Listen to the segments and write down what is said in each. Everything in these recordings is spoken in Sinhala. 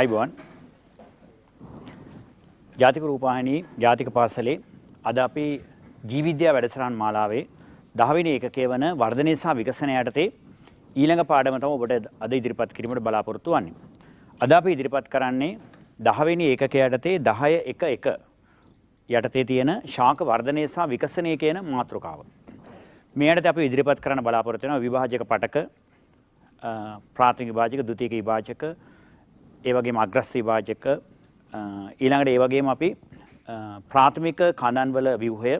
අයිබෝන් ජාතික රූපාහිනී ජාතික පාසලේ අද අපි ජීවිද්‍යා වැඩසටහන් මාලාවේ දහවෙනි ඒකකයේ වන වර්ධනය සහ විකසනය යටතේ ඊළඟ පාඩම තමයි ඔබට අද ඉදිරිපත් කිරීමට බලාපොරොත්තු වෙන්නේ. අද අපි ඉදිරිපත් කරන්නේ දහවෙනි ඒකකයේ යටතේ 10 1 1 යටතේ තියෙන ශාක වර්ධනය සහ විකසනය කියන මාතෘකාව. මේ යටතේ අපි ඉදිරිපත් කරන්න බලාපොරොත්තු වෙනවා විභාජක පටක ප්‍රාථමික විභාජක ද්විතීයික විභාජක ඒ වගේම අග්‍රස්සී වාචක ඊළඟට ඒ වගේම අපි ප්‍රාථමික කණන්වල ව්‍යුහය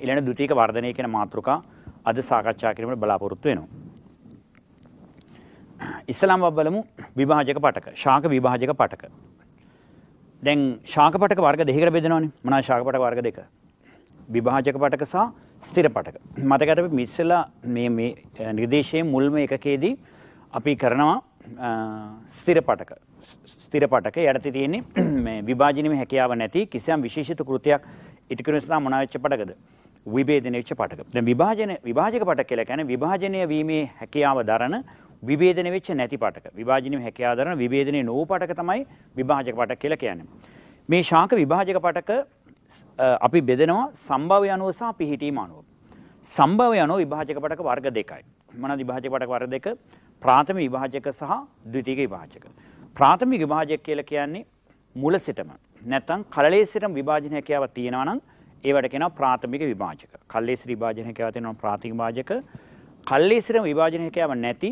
ඊළඟ ද්විතීක වර්ධනය කියන මාතෘකා අද සාකච්ඡා කිරීමට බලාපොරොත්තු වෙනවා. ඉස්ලාම් බලමු විභාජක පටක ශාක විභාජක පටක. දැන් ශාක පටක වර්ග දෙකකට බෙදෙනවානේ. මොනවා ශාක පටක වර්ග දෙක? විභාජක පටක සහ ස්ථිර පටක. මතකද අපි මිස්සලා මේ මේ නිර්දේශයේ මුල්ම එකකේදී අපි කරනවා ස්ථිර පටක. ස්තිරපටක යටති තියෙන්නේ විභාජනීම හැකියාව නැති කිසියම් විශේෂිත කෘතියක් ඉටකරන නිසා මොනවෙච්ච පටකද විභේදනය වෙච්ච පටක. දැන් විභාජන විභාජක පටක කියලා කියන්නේ විභාජනය වීමේ හැකියාව දරන විභේදනය වෙච්ච නැති පටක. විභාජනීම හැකියාව දරන විභේදනයේ නොවූ පටක තමයි විභාජක පටක කියලා කියන්නේ. මේ ශාක විභාජක පටක අපි බෙදනවා සම්භවය අනුව සහ පිහිටීම අනුව. සම්භවය අනුව විභාජක පටක වර්ග දෙකයි. මොනවාද විභාජක පටක වර්ග දෙක? ප්‍රාථමික විභාජක සහ ද්විතීයික විභාජක. ප්‍රාථමික විභාජයක් කියලා කියන්නේ මුල සිටම නැත්නම් කලලේ සිටම විභාජන හැකියාව තියෙනවා නම් ඒවට කියනවා ප්‍රාථමික විභාජක. කලලේ සිට විභාජන හැකියාව තියෙනවා ප්‍රාථමික විභාජක. කලලේ සිටම විභාජන හැකියාව නැති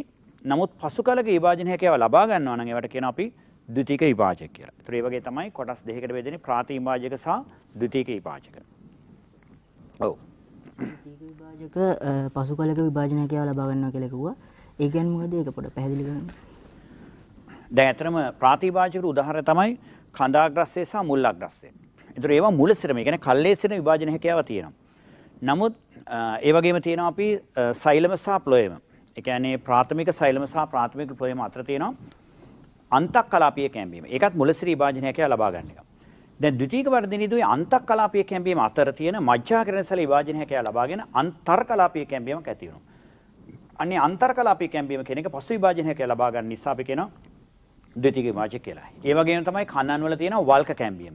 නමුත් පසු කලක විභාජන හැකියාව ලබා ගන්නවා නම් ඒවට කියනවා අපි ද්විතීක විභාජක කියලා. ඒතර ඒ වගේ තමයි කොටස් දෙකකට බෙදෙන්නේ ප්‍රාථමික විභාජක සහ ද්විතීක විභාජක. ඔව්. ද්විතීක විභාජක පසු කලක විභාජන හැකියාව ලබා ගන්නවා කියලා කිව්වා. ඒ කියන්නේ මොකද ඒක පොඩ්ඩක් පැහැදිලි කරන්න. දැන් ඇත්තටම ප්‍රාතිභාජික උදාහරණ තමයි කඳාග්‍රස්සය සහ මුල්ලාග්‍රස්සය. ඒතර ඒවා මුල සිරම, ඒ කියන්නේ කල්ලේ සිරම විභාජන හැකියාව තියෙනවා. නමුත් ඒ වගේම තියෙනවා අපි සෛලම සහ ප්ලොයම. ඒ කියන්නේ ප්‍රාථමික සෛලම සහ ප්‍රාථමික ප්ලොයම අතර තියෙනවා අන්තක්කලාපීය කැම්බීම. ඒකත් මුල සිරී විභාජන හැකියාව ලබා ගන්න එක. දැන් ද්විතීක වර්ධනීයදුවේ අන්තක්කලාපීය කැම්බීම අතර තියෙන මජ්ජාකරණ සල විභාජන හැකියාව ලබාගෙන අන්තර්කලාපීය කැම්බීමක් ඇති වෙනවා. අන්නේ අන්තර්කලාපී කැම්බීම කියන එක පසු විභාජන හැකියාව ලබා ගන්න නිසා අපි කියනවා ද්විතීයික විභාජක කියලා. ඒ වගේම තමයි කණන් වල තියෙන වල්ක කැම්බියම.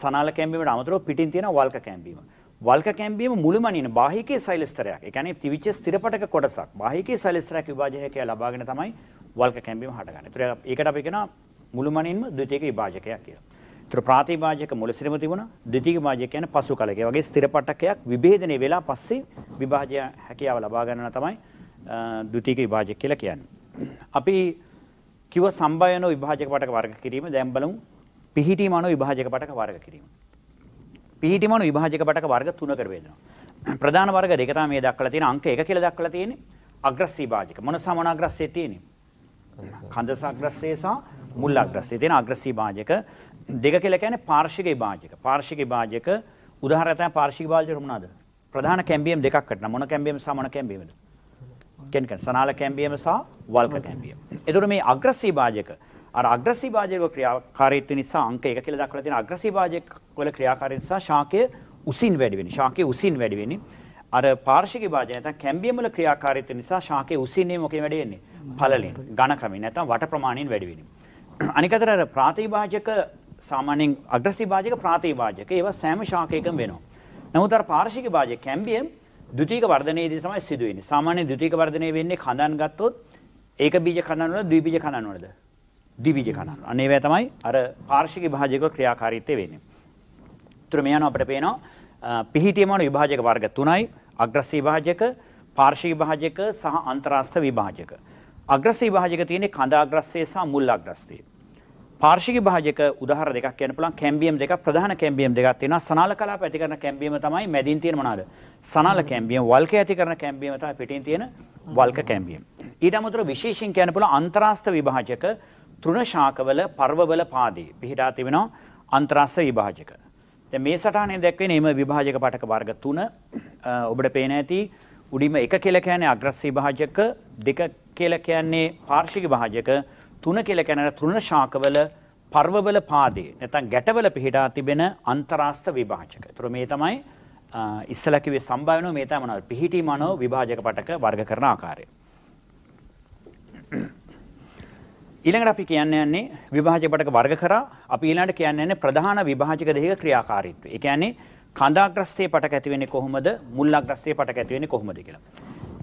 සනාල කැම්බියමට අමතරව පිටින් තියෙන වල්ක කැම්බියම. වල්ක කැම්බියම මුළුමනින් බාහිකයේ සෛලස්තරයක්. ඒ කියන්නේ තිවිච්ච ස්ථිරපටක කොටසක්. බාහිකයේ සෛලස්තරයක් විභාජනය කියලා ලබාගෙන තමයි වල්ක කැම්බියම හටගන්නේ. ඒතර ඒකට අපි කියනවා මුළුමනින්ම ද්විතීයික විභාජකයක් කියලා. ඒතර ප්‍රාතිභාජක මුල සිරම තිබුණා. ද්විතීයික විභාජක කියන්නේ පසු කලක. ඒ වගේ ස්ථිරපටකයක් විභේදනය වෙලා පස්සේ විභාජය හැකියාව ලබා ගන්නවා තමයි ද්විතීයික විභාජක කියලා කියන්නේ. අපි කිව්ව සම්බයන විභාජක පටක වර්ග කිරීම දැන් බලමු පිහිටීම අණු විභාජක පටක වර්ග කිරීම. පිහිටීම අණු විභාජක පටක වර්ග තුනකට බෙදෙනවා. ප්‍රධාන වර්ග දෙක තමයි මේ දක්වලා තියෙන අංක 1 කියලා දක්වලා තියෙන්නේ. අග්‍රස්සී භාජක මොන සමානාග්‍රස්සයේ තියෙන්නේ? කඳ සාග්‍රස්සය සහ මුල් අග්‍රස්සය තියෙන අග්‍රස්සී භාජක දෙක කියලා කියන්නේ පාර්ශික විභාජක. පාර්ශික විභාජක උදාහරණයක් තමයි පාර්ශික විභාජක මොනවාද? ප්‍රධාන කැම්බියම් දෙකක් කරන මොන කැම්බියම් සහ මොන කැම්බියම්ද? කියන්නේ සනාල කැම්බියම සහ වල්ක කැම්බියම. එතකොට මේ අග්‍රසී භාජක අර අග්‍රසී භාජක ක්‍රියාකාරීත්වය නිසා අංක 1 කියලා දක්වලා තියෙන අග්‍රසී භාජක වල ක්‍රියාකාරීත්වය නිසා ශාකය උසින් වැඩි වෙන්නේ. ශාකය උසින් වැඩි වෙන්නේ. අර පාර්ශික භාජන නැත්නම් කැම්බියම් වල ක්‍රියාකාරීත්වය නිසා ශාකයේ උසින්නේ මොකෙන් වැඩි වෙන්නේ? පළලෙන්, ඝන ක්‍රමෙන් නැත්නම් වට ප්‍රමාණයෙන් වැඩි වෙන්නේ. අනික අතට අර ප්‍රාතිභාජක සාමාන්‍යයෙන් අග්‍රසී භාජක ප්‍රාතිභාජක ඒවා සෑම ශාකයකම වෙනවා. නමුත් අර පාර්ශික භාජක කැම්බියම් ද්විතීක වර්ධනයේදී තමයි සිදු වෙන්නේ. සාමාන්‍ය ද්විතීක වර්ධනය වෙන්නේ කඳන් ගත්තොත් ඒක බීජ කඳන් වල ද්විබීජ කඳන් වලද? ද්විබීජ කඳන් වල. අනේ වේ තමයි අර පාර්ශ්වික විභාජක විභාජකීය වෙන්නේ. උත්තර මේ යනවා අපිට පේනවා පිහිටියම වන විභාජක වර්ග තුනයි අග්‍රසී විභාජක පාර්ශ්ව විභාජක සහ අන්තරාස්ත විභාජක අග්‍රසී විභාජක තියෙන්නේ කඳ අග්‍රස්සේ සහ මුල් අග්‍රස්සේ පාර්ශික භාජක උදාහර දෙකක් කියන්න පුළුවන් කැම්බියම් දෙකක් ප්‍රධාන කැම්බියම් දෙකක් තියෙනවා සනාල කලාප ඇති කරන කැම්බියම තමයි මැදින් තියෙන මොනවාද සනාල කැම්බියම් වල්ක ඇති කරන කැම්බියම තමයි පිටින් තියෙන වල්ක කැම්බියම් ඊට අමතරව විශේෂයෙන් කියන්න පුළුවන් අන්තරාස්ත විභාජක තෘණ ශාකවල පර්වවල පාදේ පිහිටා තිබෙනවා අන්තරාස්ත විභාජක දැන් මේ සටහනේ දැක්වෙන එම විභාජක පාඨක වර්ග තුන ඔබට පේන ඇති උඩින්ම එක කියලා කියන්නේ අග්‍රස් විභාජක දෙක කියලා කියන්නේ පාර්ශික විභාජක තුන කියලා කියන්නේ තුන ශාකවල පර්වවල පාදයේ නැත්නම් ගැටවල පිහිටා තිබෙන අන්තරාස්ත විභාජක. ඒතර මේ තමයි ඉස්සලා කිව්වේ සම්භාවනෝ මේ තමයි මොනවද? පිහිටි මනෝ විභාජක පටක වර්ග කරන ආකාරය. ඊළඟට අපි කියන්න යන්නේ විභාජක පටක වර්ග කරා. අපි ඊළඟට කියන්න යන්නේ ප්‍රධාන විභාජක දෙකක ක්‍රියාකාරීත්වය. ඒ කියන්නේ කඳාග්‍රස්තයේ පටක ඇති වෙන්නේ කොහොමද? මුල්ලාග්‍රස්තයේ පටක ඇති වෙන්නේ කොහොමද කියලා.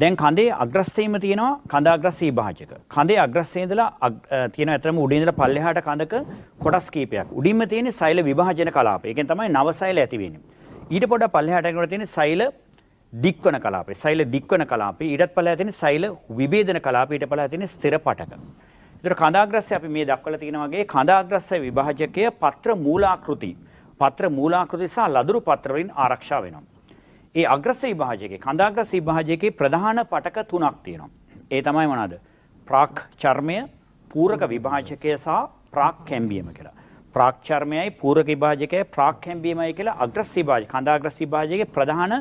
දැන් කඳේ අග්‍රස්ථයේම තියෙනවා කඳ අග්‍රස්ථී භාජක. කඳේ අග්‍රස්ථයේ ඉඳලා තියෙන ඇතරම උඩින් ඉඳලා පල්ලෙහාට කඳක කොටස් කීපයක්. උඩින්ම තියෙන සෛල විභාජන කලාපය. ඒකෙන් තමයි නව සෛල ඇති වෙන්නේ. ඊට පොඩ්ඩක් පල්ලෙහාට යනකොට තියෙන සෛල දික්වන කලාපය. සෛල දික්වන කලාපය. ඊටත් පල්ලෙහා තියෙන සෛල විභේදන කලාපය. ඊට පල්ලෙහා තියෙන ස්ථිර පටක. ඒතර කඳාග්‍රස්සය අපි මේ දක්වලා තියෙන වගේ කඳාග්‍රස්ස විභාජකය පත්‍ර මූලාකෘති. පත්‍ර මූලාකෘති සහ ලදරු පත්‍ර වලින් ආරක්ෂා වෙනවා. ඒ අග්‍රසී භාජයකේ කඳාග්‍රසී භාජයකේ ප්‍රධාන පටක තුනක් තියෙනවා. ඒ තමයි මොනවාද? ප්‍රාක් චර්මය, පූරක විභාජකය සහ ප්‍රාක් කැම්බියම කියලා. ප්‍රාක් චර්මයයි පූරක විභාජකයයි ප්‍රාක් කැම්බියමයි කියලා අග්‍රසී භාජය කඳාග්‍රසී භාජයකේ ප්‍රධාන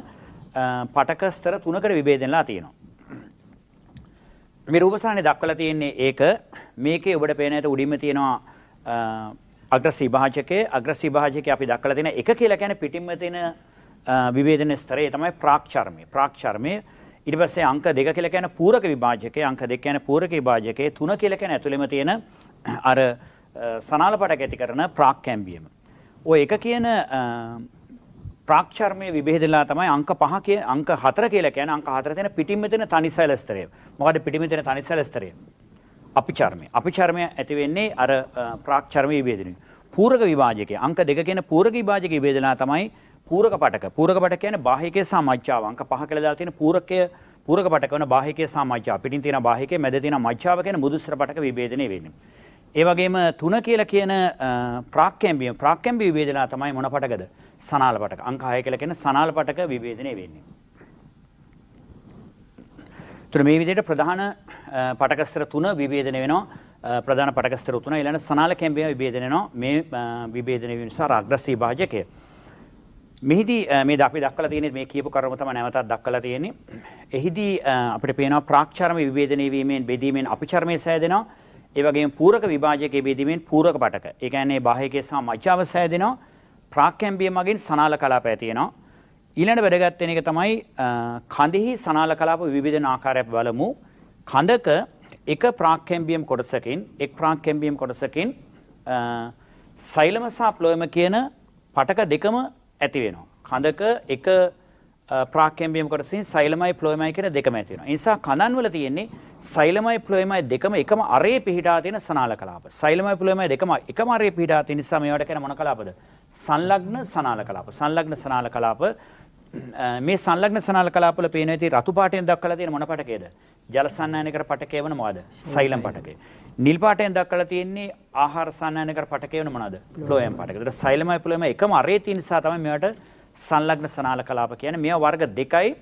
පටක ස්තර තුනකට විභේදනලා තියෙනවා. මේ රූපසාරණේ දක්වලා තියෙන්නේ ඒක මේකේ ඔබට පේන හැට උඩින්ම තියෙනවා අග්‍රසී භාජකයේ අග්‍රසී භාජකයේ අපි දක්වලා තියෙන එක කියලා කියන්නේ පිටින්ම තියෙන විවේදන ස්තරයේ තමයි ප්‍රාක්ෂර්මය. ප්‍රාක්ෂර්මය ඊට පස්සේ අංක 2 කියලා කියන පූරක විභාජකය, අංක 2 කියන පූරක විභාජකය, 3 කියලා කියන ඇතුළෙම තියෙන අර සනාලපටක ඇති කරන ප්‍රාක්කැම්බියම. ඔය එක කියන ප්‍රාක්ෂර්මය විභේදලා තමයි අංක 5 කියන අංක 4 කියලා කියන අංක 4 තියෙන පිටින්ම තියෙන තනිසැල ස්තරය. මොකද පිටින්ම තියෙන තනිසැල ස්තරය? අපිචර්මය. අපිචර්මය ඇති වෙන්නේ අර ප්‍රාක්ෂර්මය විභේදනය. පූරක විභාජකය අංක 2 කියන පූරක විභාජක විභේදලා තමයි පූරක පටක පූරක පට කියන බාහිකේ සාමච්ඡාව අංක පහ කියලා දාලා තියෙන පූරකය පූරක පටක වෙන බාහිකේ සාමච්ඡාව පිටින් තියෙන බාහිකේ මැද තියෙන මච්ඡාව කියන බුදුසර පටක විභේදනය වෙන්නේ. ඒ වගේම තුන කියලා කියන ප්‍රාක්කම්බිය ප්‍රාක්කම්බිය විභේදනා තමයි මොන පටකද? සනාල පටක. අංක 6 කියලා කියන සනාල පටක විභේදනය වෙන්නේ. තුන මේ විදිහට ප්‍රධාන පටකස්තර තුන විභේදනය වෙනවා. ප්‍රධාන පටකස්තර තුන ඊළඟ සනාල කැම්බිය විභේදනය වෙනවා. මේ විභේදනය වීම නිසා අග්‍රසී භාජකය මෙහිදී මේ අපි දක්වලා තියෙන මේ කියපු කරුම තමයි නැවතත් දක්වලා තියෙන්නේ. එහිදී අපිට පේනවා ප්‍රාක්ෂාරම විභේදනය වීමෙන් බෙදීමෙන් අපචර්මයේ සෑදෙනවා. ඒ වගේම පූරක විභාජකයේ බෙදීමෙන් පූරක පටක. ඒ කියන්නේ බාහිකයේ සහ මජ්ජාව සෑදෙනවා. ප්‍රාක්‍යම්බිය මගින් සනාල කලාපය තියෙනවා. ඊළඟ වැඩගත් වෙන එක තමයි කඳෙහි සනාල කලාප විවිධ ආකාරයක් බලමු. කඳක එක ප්‍රාක්‍යම්බියම් කොටසකින් එක් ප්‍රාක්‍යම්බියම් කොටසකින් සෛලම සහ ප්ලොයම කියන පටක දෙකම ඇති වෙනවා. කඳක එක ප්‍රාකම්බියමකට සින් සයිලමයි ෆ්ලෝයමයි කියන දෙකම ඇති වෙනවා. ඒ නිසා කඳන් වල තියෙන්නේ සයිලමයි ෆ්ලෝයමයි දෙකම එකම අරේ පිහිටා තියෙන සනාල කලාප. සයිලමයි ෆ්ලෝයමයි දෙකම එකම අරේ පිහිටා තියෙන නිසා මේවට කියන මොන කලාපද? සංලග්න සනාල කලාප. සංලග්න සනාල කලාප මේ සංලග්න සනාල කලාපල පේන ඇති රතු පාටෙන් දක්වලා තියෙන මොන පටකේද? ජල සන්නායන කර පටකේ වෙන මොකද? සෛලම් පටකේ. නිල් පාටෙන් දක්වලා තියෙන්නේ ආහාර සන්නායන කර පටකේ වෙන මොනවද? ෆ්ලෝයම් පටකේ. ඒතර සෛලමයි ෆ්ලෝයම එකම අරේ තියෙන නිසා තමයි මේවට සංලග්න සනාල කලාප කියන්නේ. මේවා වර්ග දෙකයි.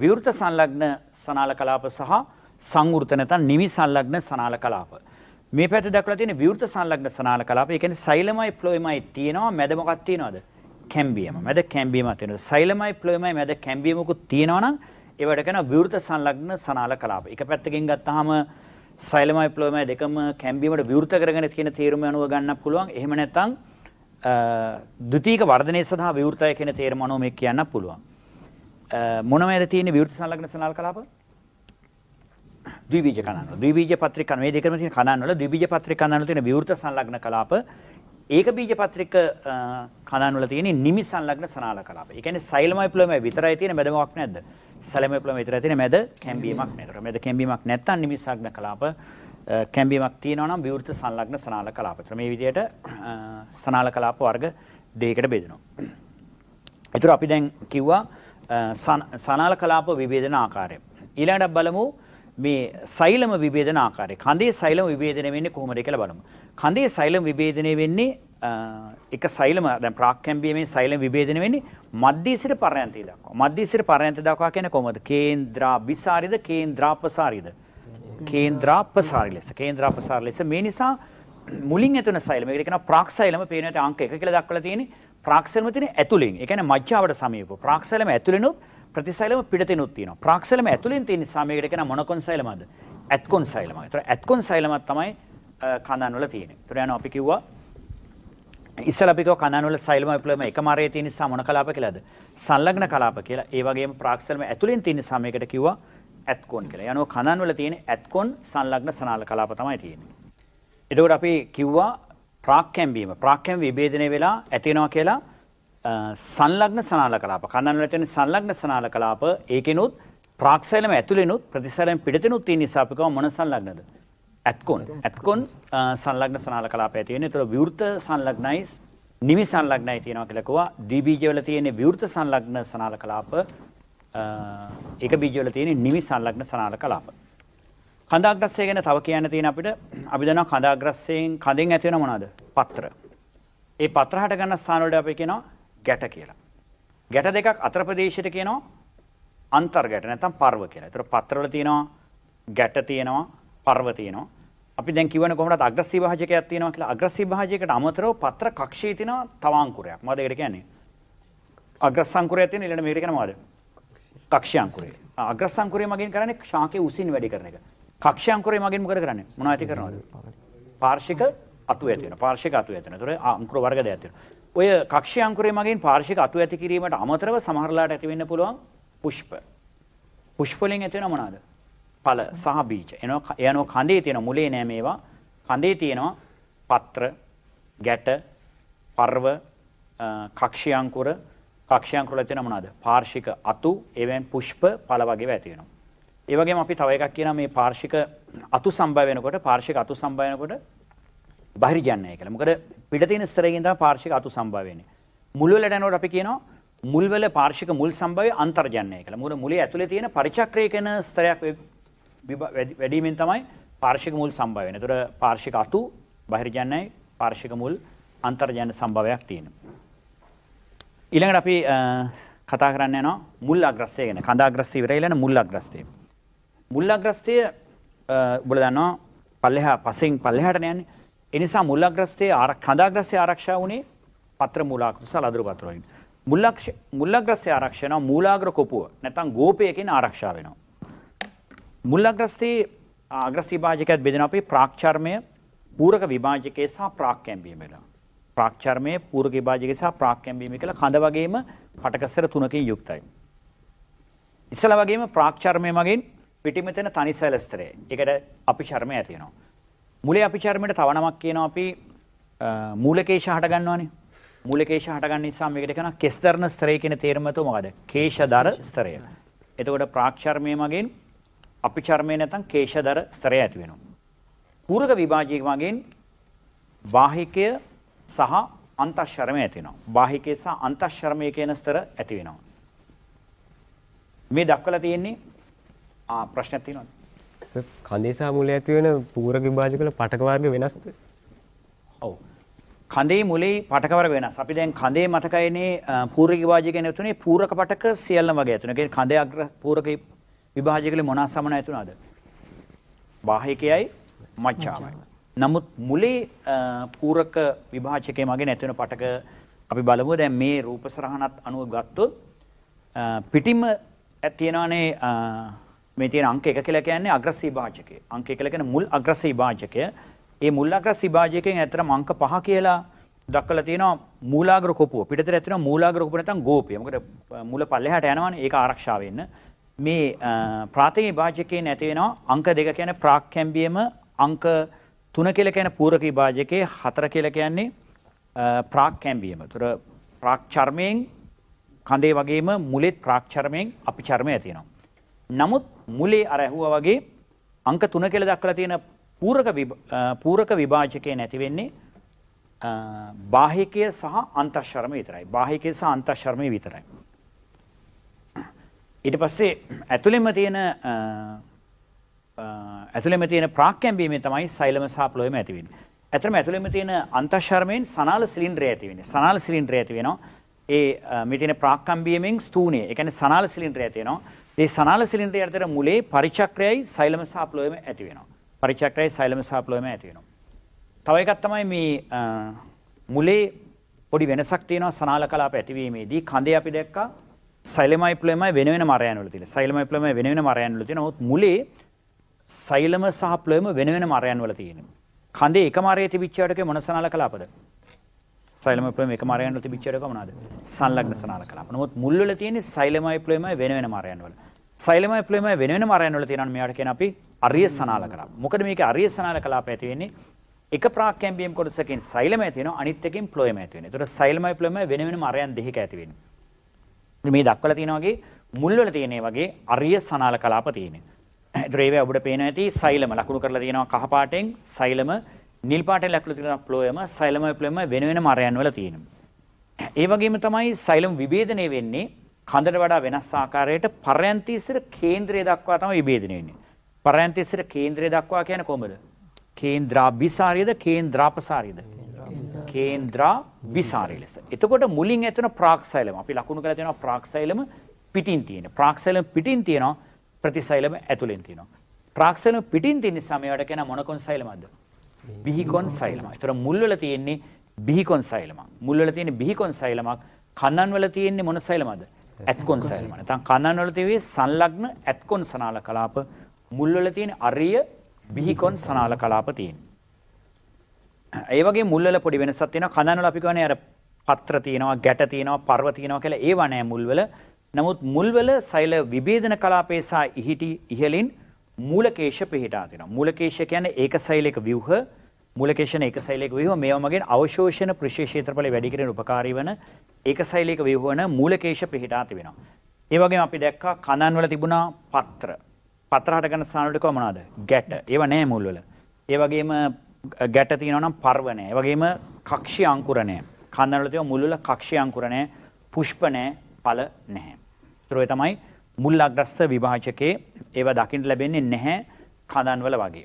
විවෘත සංලග්න සනාල කලාප සහ සංවෘත නැත්නම් නිමි සංලග්න සනාල කලාප. මේ පැත්තේ දක්වලා තියෙන විවෘත සංලග්න සනාල කලාප. ඒ කියන්නේ සෛලමයි ෆ්ලෝයමයි තියෙනවා. මැද මොකක් තියෙනවද? කැම්බියම. මැද කැම්බියමක් තියෙනවා. සෛලමයි ප්ලොයමයි මැද කැම්බියමකුත් තියෙනවා නම් ඒවට කියනවා විවෘත සංලග්න සනාල කලාප. එක පැත්තකින් ගත්තාම සෛලමයි ප්ලොයමයි දෙකම කැම්බියමට විවෘත කරගෙන තියෙන තීරම අනුව ගන්න පුළුවන්. එහෙම නැත්නම් ද්විතීක වර්ධනය සඳහා විවෘතය කියන තීරම අනුව මේක කියන්න පුළුවන්. මොනවද තියෙන්නේ විවෘත සංලග්න සනාල කලාප? ද්විබීජ කණාන්වල ද්විබීජ පත්‍රිකා මේ දෙකම තියෙන කණාන්වල ද්විබීජ පත්‍රිකා කණාන්වල තියෙන විවෘත සංලග්න කලාප ඒක බීජ පත්‍රික කණන් වල තියෙන නිමි සංලග්න සනාල කලාප. ඒ කියන්නේ සෛලමයි ප්ලොමයි විතරයි තියෙන මැදමක් නැද්ද? සෛලමයි ප්ලොමයි විතරයි තියෙන මැද කැම්බීමක් නේද? මැද කැම්බීමක් නැත්තම් නිමි සංලග්න කලාප කැම්බීමක් තියෙනවා නම් විවෘත සංලග්න සනාල කලාප. මේ විදිහට සනාල කලාප වර්ග දෙකකට බෙදෙනවා. ඒතර අපි දැන් කිව්වා සනාල කලාප විභේදන ආකාරය. ඊළඟට බලමු මේ සෛලම විභේදන ආකාරය. කඳේ සෛලම විභේදනය වෙන්නේ කොහොමද කියලා බලමු. කඳේ සෛලම් විභේදනය වෙන්නේ එක සෛලම දැන් ප්‍රාක්කැම්බියමේ සෛලම් විභේදනය වෙන්නේ මධ්‍යී සිට පරයන්තය දක්වා. මධ්‍යී සිට පරයන්ත දක්වා කියන්නේ කොහොමද? කේන්ද්‍රා විසාරිද කේන්ද්‍රාපසාරිද? කේන්ද්‍රාපසාරි ලෙස. කේන්ද්‍රාපසාරි ලෙස මේ නිසා මුලින් ඇතුළු සෛලම. ඒකට කියනවා ප්‍රාක් සෛලම පේන ඇට අංක 1 කියලා දක්වලා තියෙන්නේ. ප්‍රාක් සෛලම තියෙන්නේ ඇතුළෙන්. ඒ කියන්නේ මජ්ජාවට සමීපව. ප්‍රාක් සෛලම ඇතුළෙනුත් ප්‍රතිසෛලම පිටතෙනුත් තියෙනවා. ප්‍රාක් සෛලම ඇතුළෙන් තියෙන නිසා මේකට කියන මොනකොන් සෛලමද? ඇත්කොන් සෛලම. ඒතර ඇත්කොන් සෛලමක් තමයි කඳන්වල තියෙන. ඒතර යනවා අපි කිව්වා ඉස්සල අපි කිව්වා කඳන්වල සෛලම විප්ලවම එකම array තියෙන නිසා මොන කලාප කියලාද? සංලග්න කලාප කියලා. ඒ වගේම ප්‍රාක්ෂලම ඇතුලෙන් තියෙන සමයකට කිව්වා ඇත්කොන් කියලා. යනවා කණන්වල තියෙන ඇත්කොන් සංලග්න සනාල කලාප තමයි තියෙන්නේ. එතකොට අපි කිව්වා ප්‍රාක්කැම්බීම. ප්‍රාක්කැම් විභේදනය වෙලා ඇතිවෙනවා කියලා සංලග්න සනාල කලාප. කණන්වල තියෙන සංලග්න සනාල කලාප ඒකිනුත් ප්‍රාක්ෂලම ඇතුලෙනුත් ප්‍රතිසලයෙන් පිටතිනුත් තියෙන නිසා අපි කව මොන සංලග්නද? ඇත්කොන් ඇත්කොන් සංලග්න සනාල කලාප ඇති වෙන තුර විවෘත සංලග්නයි නිමි සංලග්නයි තියෙනවා කියලකවා ඩීබීජවල තියෙන විවෘත සංලග්න සනාල කලාප එක බීජවල තියෙන නිමි සංලග්න සනාල කලාප කඳාග්‍රස්සය ගැන තව කියන්න තියෙන අපිට අපි දන්නවා කඳාග්‍රස්සයෙන් කඳෙන් ඇති වෙන මොනවද පත්‍ර ඒ පත්‍ර හට ගන්න ස්ථාන වලට අපි කියනවා ගැට කියලා ගැට දෙකක් අතර ප්‍රදේශයට කියනවා අන්තර්ගැට නැත්නම් පර්ව කියලා. ඒතර පත්‍ර වල තියෙනවා ගැට තියෙනවා පර්ව තියෙනවා. අපි දැන් කියවන කොහොමද අග්‍රසීව භාජකයක් තියෙනවා කියලා අග්‍රසීව භාජකයකට අමතරව පත්‍ර කක්ෂයේ තියෙනවා තව අංකුරයක්. මොකද ඒකට කියන්නේ? අග්‍රස් අංකුරයක් තියෙන ඊළඟ මේකට කියන මොකද? කක්ෂ අංකුරය. අග්‍රස් අංකුරය මගින් කරන්නේ ශාකයේ උසින් වැඩි කරන එක. කක්ෂ අංකුරය මගින් මොකද කරන්නේ? මොනවා ඇති කරනවද? පාර්ශික අතු ඇති වෙනවා. පාර්ශික අතු ඇති වෙනවා. ඒතොර අංකුර වර්ග දෙකක් තියෙනවා. ඔය කක්ෂ අංකුරය මගින් පාර්ශික අතු ඇති කිරීමට අමතරව සමහරලාට ඇති වෙන්න පුළුවන් පුෂ්ප. පුෂ්ප වලින් ඇති වෙන මොනවාද? ඵල සහ බීජ. එනවා එනවා කඳේ තියෙන මුලේ නෑ මේවා. කඳේ තියෙනවා පත්‍ර, ගැට, පර්ව, කක්ෂියංකුර, කක්ෂයන්කුර වල තියෙන මොනවාද? පාර්ශික අතු, එවෙන් පුෂ්ප ඵල වගේ වැය තියෙනවා. ඒ වගේම අපි තව එකක් කියනවා මේ පාර්ශික අතු සම්භව වෙනකොට පාර්ශික අතු සම්භව වෙනකොට බහිර්ජන්නය කියලා. මොකද පිට තියෙන ස්තරයෙන් තමයි පාර්ශික අතු සම්භව වෙන්නේ. මුල් වලට යනකොට අපි කියනවා මුල්වල පාර්ශික මුල් සම්භවය අන්තර්ජන්නය කියලා. මොකද මුලේ ඇතුලේ තියෙන පරිචක්‍රය කියන ස්තරයක් වැඩීමෙන් තමයි පාර්ශික මුල් සම්භව වෙන. ඒතර පාර්ශික අතු බහිර්ජනයි පාර්ශික මුල් අන්තර්ජන සම්භවයක් තියෙනවා. ඊළඟට අපි කතා කරන්න යනවා මුල් අග්‍රස්තය ගැන. කඳ අග්‍රස්තය ඉවරයිලා යන මුල් අග්‍රස්තය. මුල් අග්‍රස්තය ඔබලා දන්නවා පල්ලෙහා පසෙන් පල්ලෙහාට යන්නේ. ඒ නිසා මුල් අග්‍රස්තයේ කඳ අග්‍රස්තය ආරක්ෂා වුණේ පත්‍ර මූලාකුසල අඳුරු පත්‍ර වලින්. මුල්ලක්ෂ මුල්ලග්‍රස්ය ආරක්ෂා වෙනවා මූලාග්‍ර කොපුව නැත්නම් ගෝපය කියන ආරක්ෂා වෙනවා. මුල් අග්‍රස්ථී අග්‍රස්ථී විභාජකයත් බෙදෙනවා අපි ප්‍රාක්චර්මය පූරක විභාජකයේ සහ ප්‍රාක්කැම්බීම වෙනවා. ප්‍රාක්චර්මය පූරක විභාජකයේ සහ ප්‍රාක්කැම්බීම කියලා කඳ වගේම කටකසර තුනකින් යුක්තයි. ඉස්සලා වගේම ප්‍රාක්චර්මය මගින් පිටිම තෙන තනි සැලස්තරය. ඒකට අපි චර්මය ඇති වෙනවා. මුලේ අපි චර්මයට තව නමක් කියනවා අපි මූලකේශ හට ගන්නවානේ. මූලකේශ හට ගන්න නිසා මේකට කියනවා කෙස්දරන ස්තරය කියන තේරුම තුමකද? කේශදර ස්තරය. එතකොට ප්‍රාක්චර්මය මගින් අපි චර්මය නැතන් කේෂදර ස්තරය ඇති වෙනවා. පූරක විභාජයක වගේෙන් බාහිකය සහ අන්තශ්ශරමය ඇතිනවා. බාහිකේ සහ අන්තශ්ශරමය කියන ස්තර ඇති වෙනවා. මේ දක්වල තියෙන්නේ ප්‍රශ්න ඇතිනොත්. කඳේ සහ මුලේ ඇති වෙන පූරක විභාජ කළ පටකවාර්ග වෙනස්ද. ඔව. කඳේ මුලේ පටකවර වෙන අපි දැන් කඳේ මටකයිනේ පූරක විභාජය ගැන තුනේ පූරක පටක සියල්ලම වගේ ඇතුන. ඒ කියන්නේ කඳේ අග්‍ර පූරක විභාජකල මොනා සමනය තුනද. බාහිකයයි මච්චාමයි. නමුත් මුලේ පූරක විභාචකය මගේ නැතිවෙන පටක අපි බලමු දැන් මේ රූප සරහනත් අනුව ගත්තොත් පිටිම තියෙනවානේ මේ තියෙන අංක එක කියලා කියන්නේ අග්‍රසී භාජකය. අංක එක කියලා කියන්නේ මුල් අග්‍රසී භාජකය. ඒ මුල් අග්‍රසී භාජකයෙන් ඇත්තටම අංක පහ කියලා දක්වලා තියෙනවා මූලාග්‍ර කොපුව. පිටතට ඇත්තටම මූලාග්‍ර කොපුව නැත්නම් ගෝපිය. මොකද මුල පල්ලෙහාට යනවනේ ඒක ආරක්ෂා වෙන්න. මේ ප්‍රාථමික විභාජකේ නැති වෙනවා අංක දෙක කියන්නේ ප්‍රාක් කැම්බියම අංක තුන කියලා කියන්නේ පූරක විභාජකේ හතර කියලා කියන්නේ ප්‍රාක් කැම්බියම. ඒතර ප්‍රාක් චර්මයෙන් කඳේ වගේම මුලෙත් ප්‍රාක් චර්මයෙන් අපි චර්මය තියෙනවා. නමුත් මුලේ අර ඇහුවා වගේ අංක 3 කියලා දක්වලා තියෙන පූරක පූරක විභාජකේ නැති වෙන්නේ බාහිකය සහ අන්තශර්මය විතරයි. බාහිකය සහ අන්තශර්මය විතරයි. ඊට පස්සේ ඇතුළෙම තියෙන ඇතුළෙම තියෙන ප්‍රාක්කැම්බීමේ තමයි සෛලම සහ ප්ලොයම ඇති වෙන්නේ. ඇත්තටම ඇතුළෙම තියෙන අන්තශර්මයෙන් සනාල සිලින්ඩරය ඇති වෙන්නේ. සනාල සිලින්ඩරය ඇති වෙනවා. ඒ මේ තියෙන ප්‍රාක්කම්බියමෙන් ස්තූනය. ඒ කියන්නේ සනාල සිලින්ඩරය ඇති වෙනවා. ඒ සනාල සිලින්ඩරය අතර මුලේ පරිචක්‍රයයි සෛලම සහ ප්ලොයම ඇති වෙනවා. පරිචක්‍රයයි සෛලම සහ ප්ලොයම ඇති වෙනවා. තව එකක් තමයි මේ මුලේ පොඩි වෙනසක් තියෙනවා සනාල කලාප ඇතිවීමේදී. කඳේ අපි දැක්කා සයිලමයි ප්ලොයමයි වෙන වෙන මරයන් වල තියෙන. සයිලමයි ප්ලොයමයි වෙන වෙන මරයන් වල තියෙන. නමුත් මුලේ සයිලම සහ ප්ලොයම වෙන වෙන මරයන් වල තියෙනවා. කඳේ එක මරයේ තිබිච්ච යටකේ මොන සනාල කලාපද? සයිලම ප්ලොයම එක මරයන් වල තිබිච්ච යටක මොනවාද? සංලග්න සනාල කලාප. නමුත් මුල් වල තියෙන්නේ සයිලමයි ප්ලොයමයි වෙන වෙන මරයන් වල. සයිලමයි ප්ලොයමයි වෙන වෙන මරයන් වල තියෙනවා මෙයාට කියන අපි අරිය සනාල කලාප. මොකද මේකේ අරිය සනාල කලාප ඇති වෙන්නේ එක ප්‍රාක්කැම්බියම් කොටසකින් සයිලම ඇති වෙනවා අනිත් එකකින් ප්ලොයම ඇති වෙනවා. ඒතර සයිලමයි ප්ලොයමයි වෙන වෙන මරයන් දෙකක ඇති වෙනවා. මේ දක්වලා තියෙන වගේ මුල්වල තියෙන වගේ අරිය සනාල කලාප තියෙනවා. ඒතර ඒවා ඔබට පේන ඇති සෛලම ලකුණු කරලා තියෙනවා කහ පාටෙන් සෛලම නිල් පාටෙන් ලකුණු කරලා ප්ලෝයම සෛලම ප්ලෝයම වෙන වෙනම අරයන් වල තියෙනවා. ඒ වගේම තමයි සෛලම් විභේදනය වෙන්නේ කඳට වඩා වෙනස් ආකාරයකට පරයන්ති ඉස්සර කේන්ද්‍රය දක්වා තමයි විභේදනය වෙන්නේ. පරයන්ති ඉස්සර කේන්ද්‍රය දක්වා කියන්නේ කොහොමද? කේන්ද්‍රාභිසාරියද කේන්ද්‍රාපසාරියද? කේන්ද්‍රා විසාරය ලෙස. එතකොට මුලින් ඇතුන ප්‍රාක්සයිලම අපි ලකුණු කරලා තියෙනවා ප්‍රාක්සයිලම පිටින් තියෙන. ප්‍රාක්සයිලම පිටින් තියෙනවා ප්‍රතිසයිලම ඇතුලෙන් තියෙනවා. ප්‍රාක්සයිලම පිටින් තියෙන නිසා මේවට කියන මොන කොන්සයිලමක්ද? බිහිකොන් සයිලම. ඒතර මුල් වල තියෙන්නේ බිහිකොන් සයිලමක්. මුල් වල තියෙන්නේ බිහිකොන් සයිලමක්. කන්නන් වල තියෙන්නේ මොන සයිලමක්ද? ඇත්කොන් සයිලම. නැත්නම් කන්නන් වල තියෙන්නේ සංලග්න ඇත්කොන් සනාල කලාප. මුල් වල තියෙන්නේ අරිය බිහිකොන් සනාල කලාප තියෙන්නේ. ඒ වගේ මුල්වල පොඩි වෙනසක් තියෙනවා. කඳන් වල අපි කියන්නේ අර පත්‍ර තියෙනවා, ගැට තියෙනවා, පර්ව තියෙනවා කියලා ඒවා නෑ මුල්වල. නමුත් මුල්වල සෛල විභේදන කලාපේ සහ ඉහිටි ඉහලින් මූලකේශ පිහිටා තියෙනවා. මූලකේශ කියන්නේ ඒක සෛලයක ව්‍යුහ මූලකේශන ඒක සෛලයක ව්‍යුහ මේවා මගින් අවශෝෂණ ප්‍රශේෂ ක්ෂේත්‍රඵල වැඩි කිරීමට උපකාරී වන ඒක සෛලයක ව්‍යුහ වන මූලකේශ පිහිටා තිබෙනවා. ඒ වගේම අපි දැක්කා කඳන් වල තිබුණා පත්‍ර. පත්‍ර හටගන්න ස්ථාන වලට කොහොමද? ගැට. ඒවා නෑ මුල්වල. ඒ වගේම ගැට තියෙනවනම් පර්වණය. ඒ වගේම කක්ෂි අංකුරණය. කන්දවල තියෙන මුළුල කක්ෂි අංකුරණය පුෂ්ප නැහැ, ඵල නැහැ. ඒතරේ තමයි මුල් අග්‍රස්ස විභාජකේ ඒව දකින්න ලැබෙන්නේ නැහැ කඳන්වල වගේ.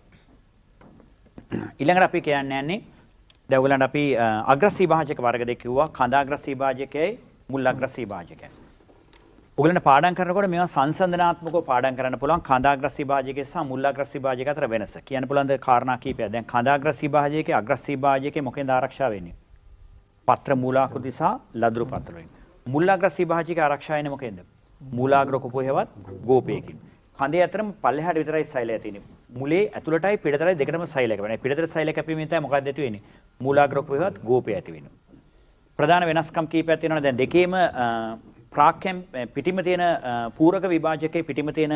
ඊළඟට අපි කියන්න යන්නේ දැන් ඔයගලන්ට අපි අග්‍රසී භාජක වර්ග දෙක කිව්වා කඳ අග්‍රසී භාජකයයි මුල් අග්‍රසී භාජකයයි. ඔගලන්ට පාඩම් කරනකොට මේවා සංසන්දනාත්මකව පාඩම් කරන්න පුළුවන් කඳාග්‍රස් විභාජකය සහ මුල්ලාග්‍රස් විභාජකය අතර වෙනස. කියන්න පුළුවන් ද කාරණා කිහිපයක්. දැන් කඳාග්‍රස් විභාජකයේ අග්‍රස් විභාජකයේ මොකෙන්ද ආරක්ෂා වෙන්නේ? පත්‍ර මූලාකෘති සහ ලදරු පත්‍ර වලින්. මුල්ලාග්‍රස් විභාජකයේ ආරක්ෂා වෙන්නේ මොකෙන්ද? මූලාග්‍ර කුපුවේවත් ගෝපයකින්. කඳේ අතරම පල්ලෙහාට විතරයි සෛලය තියෙන්නේ. මුලේ ඇතුළටයි පිටතටයි දෙකටම සෛලය කැපෙනවා. පිටතට සෛලය කැපීමෙන් තමයි මොකක්ද ඇති වෙන්නේ? මූලාග්‍ර කුපුවේවත් ගෝපය ඇති වෙනවා. ප්‍රධාන වෙනස්කම් කීපයක් තියෙනවා. දැන් දෙකේම ප්‍රාක්කම් පිටිම තියෙන පූරක විභාජකයේ පිටිම තියෙන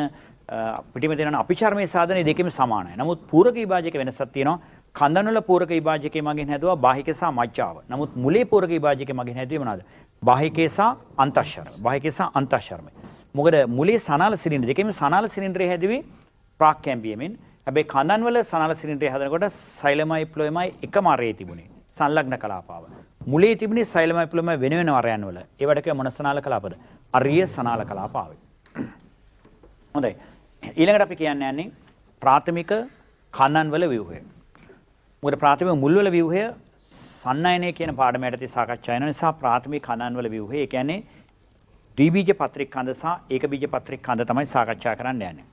පිටිම තියෙන අපිචර්මයේ සාධනය දෙකම සමානයි. නමුත් පූරක විභාජක වෙනසක් තියෙනවා. කඳනොල පූරක විභාජකයේ මගින් හැදුවා බාහික සහ මජ්ජාව. නමුත් මුලේ පූරක විභාජකයේ මගින් හැදුවේ මොනවාද? බාහිකේ සහ අන්තශර්ම. බාහිකේ සහ අන්තශර්මය. මොකද මුලේ සනාල සිලින්ඩර් දෙකේම සනාල සිලින්ඩරය හැදුවේ ප්‍රාක්කම්බියමින්. හැබැයි කඳන්වල සනාල සිලින්ඩරය හදනකොට සයිලමයි ප්ලොයමයි එකම array තිබුණේ. සංලග්න කලාපාව. මුලේ තිබුණේ සෛලමයි පුලමයි වෙන වෙන වරයන් වල. ඒවට කිය මොන සනාල කලාපද? අරිය සනාල කලාප ආවේ. හොඳයි. ඊළඟට අපි කියන්න යන්නේ ප්‍රාථමික කන්නන් වල ව්‍යුහය. මොකද ප්‍රාථමික මුල් වල ව්‍යුහය සන්නයනය කියන පාඩම යටතේ සාකච්ඡා වෙන නිසා ප්‍රාථමික කන්නන් වල ව්‍යුහය, ඒ කියන්නේ ද්විබීජ පත්‍රික කඳ සහ ඒක බීජ පත්‍රික කඳ තමයි සාකච්ඡා කරන්න යන්නේ.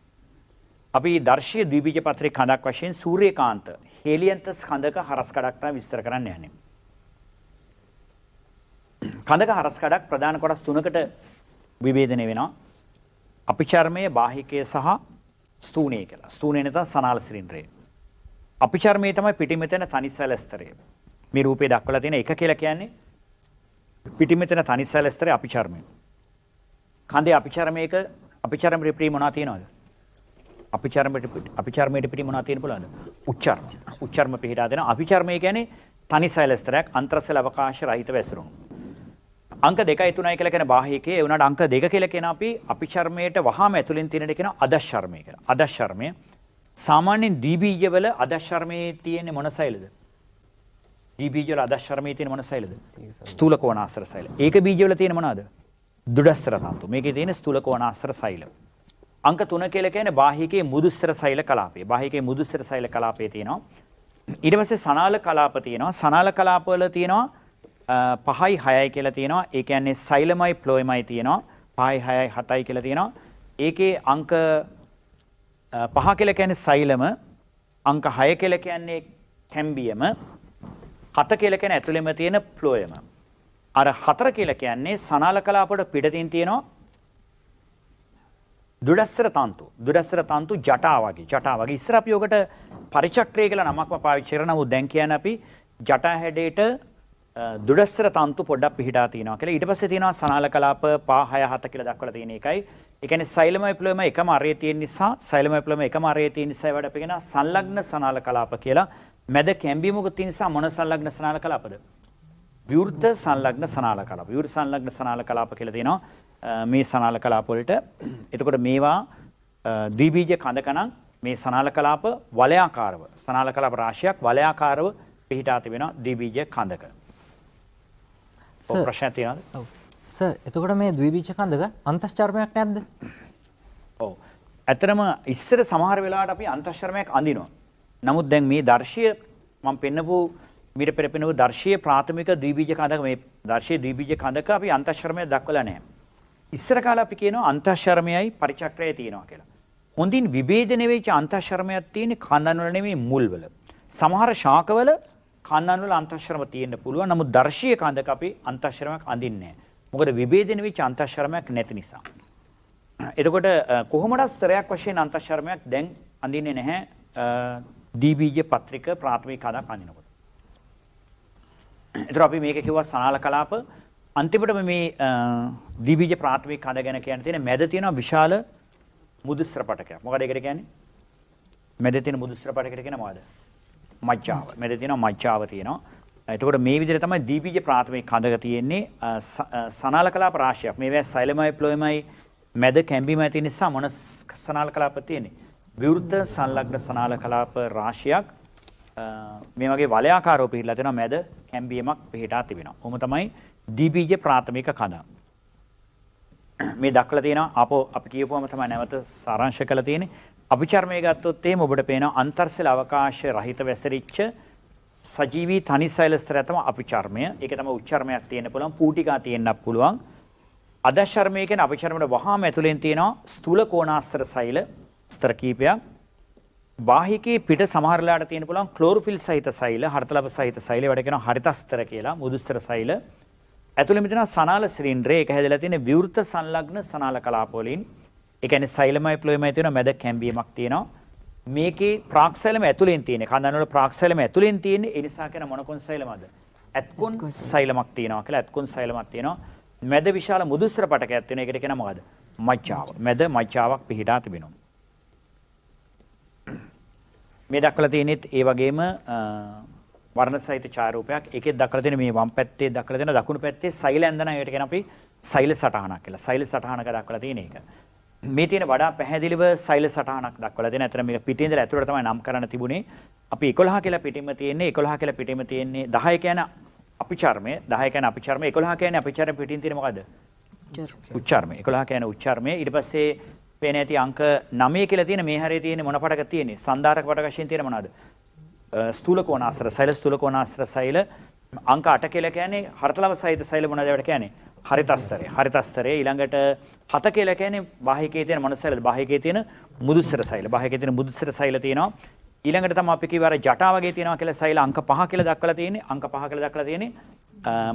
අපි දර්ශීය ද්විබීජ පත්‍රික කඳක් වශයෙන් සූර්යකාන්ත, හෙලියන්තස් කඳක හරස් කඩක් තමයි විස්තර කරන්න යන්නේ. කඳක හරස් කඩක් ප්‍රධාන කොටස් තුනකට විභේදනය වෙනවා. අපිචර්මයේ බාහිකය සහ ස්තූනේ කියලා. ස්තූනේ නැත්නම් සනාල සිලින්ඩරය. අපිචර්මයේ තමයි පිටිමෙතන තනි සැලස්තරය. මේ රූපේ දක්වලා තියෙන එක කියලා කියන්නේ පිටිමෙතන තනි සැලස්තරය අපිචර්මය. කඳේ අපිචර්මයක අපිචර්මයේ ප්‍රී මොනවා තියෙනවද? අපිචර්මයට අපිචර්මයට පිටි මොනවා තියෙන පුළුවන්ද? උච්චර්ම. උච්චර්ම පිළිහදා දෙන අපිචර්මය කියන්නේ තනි සැලස්තරයක් අන්තර්සල අවකාශ රහිත වැසුරුණු. අංක 2යි 3යි කියලා කියන බාහිකේ ඒ උනාට අංක 2 කියලා කියන අපි අපිචර්මයට වහාම ඇතුලෙන් තියෙන දෙක කියන අදශර්මය කියලා. අදශර්මය සාමාන්‍යයෙන් ද්විබීජ වල අදශර්මයේ තියෙන මොන සෛලද? ද්විබීජ වල අදශර්මයේ තියෙන මොන සෛලද? ස්ථූල කෝණාශ්‍ර සෛල. ඒක බීජ වල තියෙන මොනවාද? දුඩස්තර ධාතු. මේකේ තියෙන ස්ථූල කෝණාශ්‍ර සෛල. අංක 3 කියලා කියන්නේ බාහිකේ මුදුස්තර සෛල කලාපය. බාහිකේ මුදුස්තර සෛල කලාපයේ තියෙනවා. ඊට පස්සේ සනාල කලාප තියෙනවා. සනාල කලාප වල තියෙනවා 5යි 6යි කියලා තියෙනවා. ඒ කියන්නේ සයිලමයි ෆ්ලෝයමයි තියෙනවා. 5යි 6යි 7යි කියලා තියෙනවා. ඒකේ අංක 5 කියලා කියන්නේ සයිලම, අංක 6 කියලා කියන්නේ කැම්බියම, 7 කියලා කියන්නේ ඇතුළෙම තියෙන ෆ්ලෝයම. අර 4 කියලා කියන්නේ සනාල කලාපවල පිටතින් තියෙනවා. දුඩස්සර තන්තු. දුඩස්සර තන්තු ජටා වගේ. ජටා වගේ ඉස්සර අපි ඔකට පරිචක්‍රය කියලා නමක්ම පාවිච්චි කරනවා. දැන් කියන්නේ අපි ජටා හැඩයට දුඩස්සර තන්තු පොඩ්ඩක් පිහිටා තියෙනවා කියලා. ඊට පස්සේ තියෙනවා සනාල කලාප 5 6 7 කියලා දක්වලා තියෙන එකයි. ඒ කියන්නේ සෛලම විප්ලවයම එකම අරේ තියෙන නිසා සෛලම විප්ලවයම එකම අරේ තියෙන නිසා වැඩ අපිගෙන සංලග්න සනාල කලාප කියලා. මැද කැම්බීමක තියෙන නිසා මොන සංලග්න සනාල කලාපද? විවෘත සංලග්න සනාල කලාප. විවෘත සංලග්න සනාල කලාප කියලා තියෙනවා මේ සනාල කලාප වලට. එතකොට මේවා ද්විබීජ කඳකණන් මේ සනාල කලාප වලයාකාරව සනාල කලාප රාශියක් වලයාකාරව පිහිටා තිබෙනවා ද්විබීජ කඳක. ප්‍රශ්න තියෙනවද? ස එතකොට මේ ද්විබීජ කන්දක අන්තශ්චර්මයක් නැද්ද? ඔව්. ඇත්තටම ඉස්සර සමහර වෙලාවට අපි අන්තශ්චර්මයක් අඳිනවා. නමුත් දැන් මේ දර්ශය මම පෙන්නපු මීට පෙර පෙන්නපු දර්ශයේ ප්‍රාථමික ද්විබීජ කන්දක මේ දර්ශයේ ද්විබීජ කන්දක අපි අන්තශ්චර්මය දක්වලා නැහැ. ඉස්සර කාලේ අපි කියනවා අන්තශ්චර්මයයි පරිචක්‍රයයි තියෙනවා කියලා. හොඳින් විභේදනය වෙච්ච අන්තශ්චර්මයක් තියෙන කඳන් වල නෙමෙයි මුල් වල. සමහර ශාකවල කන්නන් වල අන්තශ්‍රම තියෙන්න පුළුවන්. නමුත් දර්ශීය කඳක අපි අන්තශ්‍රමයක් අඳින්නේ නැහැ. මොකද විභේදන වෙච්ච අන්තශ්‍රමයක් නැති නිසා. එතකොට කොහොමඩත් ස්තරයක් වශයෙන් අන්තශ්‍රමයක් දැන් අඳින්නේ නැහැ. දීබීජ පත්‍රික ප්‍රාථමික කඳක් අඳිනකොට. එතකොට අපි මේක කිව්වා සනාල කලාප අන්තිමටම මේ දීබීජ ප්‍රාථමික කඳ ගැන කියන්න තියෙන මැද තියෙන විශාල මුදුස්ත්‍ර පටකයක්. මොකද ඒකට කියන්නේ? මැද තියෙන මුදුස්ත්‍ර පටකයට කියන මොකද? මජ්ජාව. මෙතන තියෙනවා මජ්ජාව තියෙනවා. එතකොට මේ විදිහට තමයි දීපීජ ප්‍රාථමික කඳක තියෙන්නේ සනාල කලාප රාශියක්. මේවා සෛලමයි ප්ලොයමයි මැද කැම්බිමයි තියෙන නිසා මොන සනාල කලාප තියෙන්නේ? විරුද්ධ සංලග්න සනාල කලාප රාශියක් මේ වගේ වලයාකාරව පිහිටලා තියෙනවා මැද කැම්බියමක් පිහිටා තිබෙනවා. කොහොම තමයි දීපීජ ප්‍රාථමික කඳ. මේ දක්වලා තියෙනවා අපෝ අපි කියපුවම තමයි නැවත සාරාංශ කරලා තියෙන්නේ අභිචර්මය ගත්තොත් එහෙම ඔබට පේනවා අන්තර්සල අවකාශ රහිත වැසරිච්ච සජීවී තනිසයිලස්තර තමයි අභිචර්මය. ඒක තමයි උච්චර්මයක් තියෙන්න පුළුවන්, පූටිකා තියෙන්නත් පුළුවන්. අදශර්මය කියන අභිචර්මයට වහාම ඇතුලෙන් තියෙනවා ස්තුල කෝණාස්තර සෛල ස්තර කීපයක්. බාහිකේ පිට සමහරලාට තියෙන පුළුවන් ක්ලෝරොෆිල් සහිත සෛල, හර්තලප සහිත සෛල, ඒවට කියනවා හරිතස්තර කියලා, මුදුස්තර සෛල. ඇතුළෙ මෙතන සනාල ශරීන්ද්‍රය ඒක හැදලා තියෙන විවෘත සංලග්න සනාල කලාප වලින් ඒ කියන්නේ සෛලමයි ප්ලොයමයි තියෙනවා මැද කැම්බියමක් තියෙනවා. මේකේ ප්‍රාක්සෛලම ඇතුලෙන් තියෙන. කඳන් වල ප්‍රාක්සෛලම ඇතුලෙන් තියෙන. ඒ නිසා කියන මොනකොන් සෛලමද? ඇත්කොන් සෛලමක් තියෙනවා කියලා ඇත්කොන් සෛලමක් තියෙනවා. මැද විශාල මුදුස්තර පටකයක් තියෙනවා. ඒකට කියන මොකද? මච්ඡාව. මැද මච්ඡාවක් පිහිටා තිබෙනවා. මේ දක්වලා තියෙනෙත් ඒ වගේම වර්ණ සහිත ඡායරූපයක්. ඒකේ දක්වලා තියෙන මේ වම් පැත්තේ දක්වලා තියෙන දකුණු පැත්තේ සෛල ඇඳන එකට කියන අපි සෛල සටහනක් කියලා. සෛල සටහනක දක්වලා තියෙන එක. මේ තියෙන වඩා පැහැදිලිව සෛල සටහනක් දක්වලා දෙන. අතන මේක පිටින් ඉඳලා අතුරට තමයි නම් කරන්න තිබුණේ. අපි 11 කියලා පිටින්ම තියෙන්නේ 11 කියලා පිටින්ම තියෙන්නේ 10 කියන අපිචර්මය 10 කියන අපිචර්මය 11 කියන්නේ අපිචර්ම පිටින් තියෙන මොකද්ද? උච්චාරමය. 11 කියන උච්චාරමය. ඊට පස්සේ පේන ඇති අංක 9 කියලා තියෙන මේ හැරේ තියෙන මොන පටක තියෙන්නේ? සන්දාරක පටක වශයෙන් තියෙන මොනවද? ස්ථූල කෝණාශ්‍ර සෛල ස්ථූල කෝණාශ්‍ර සෛල අංක 8 කියලා කියන්නේ හරතලව සහිත සෛල මොනවද ඒවට කියන්නේ? හරිතස්තරය. හරිතස්තරය ඊළඟට 7 කියලා කියන්නේ බාහිකයේ තියෙන මොනසෛලද? බාහිකයේ තියෙන මුදුස්සර සෛල. බාහිකයේ තියෙන මුදුස්සර සෛල තියෙනවා. ඊළඟට තමයි අපි කිව්ව අර ජටා වගේ තියෙනවා කියලා සෛල අංක 5 කියලා දක්වලා තියෙන්නේ. අංක 5 කියලා දක්වලා තියෙන්නේ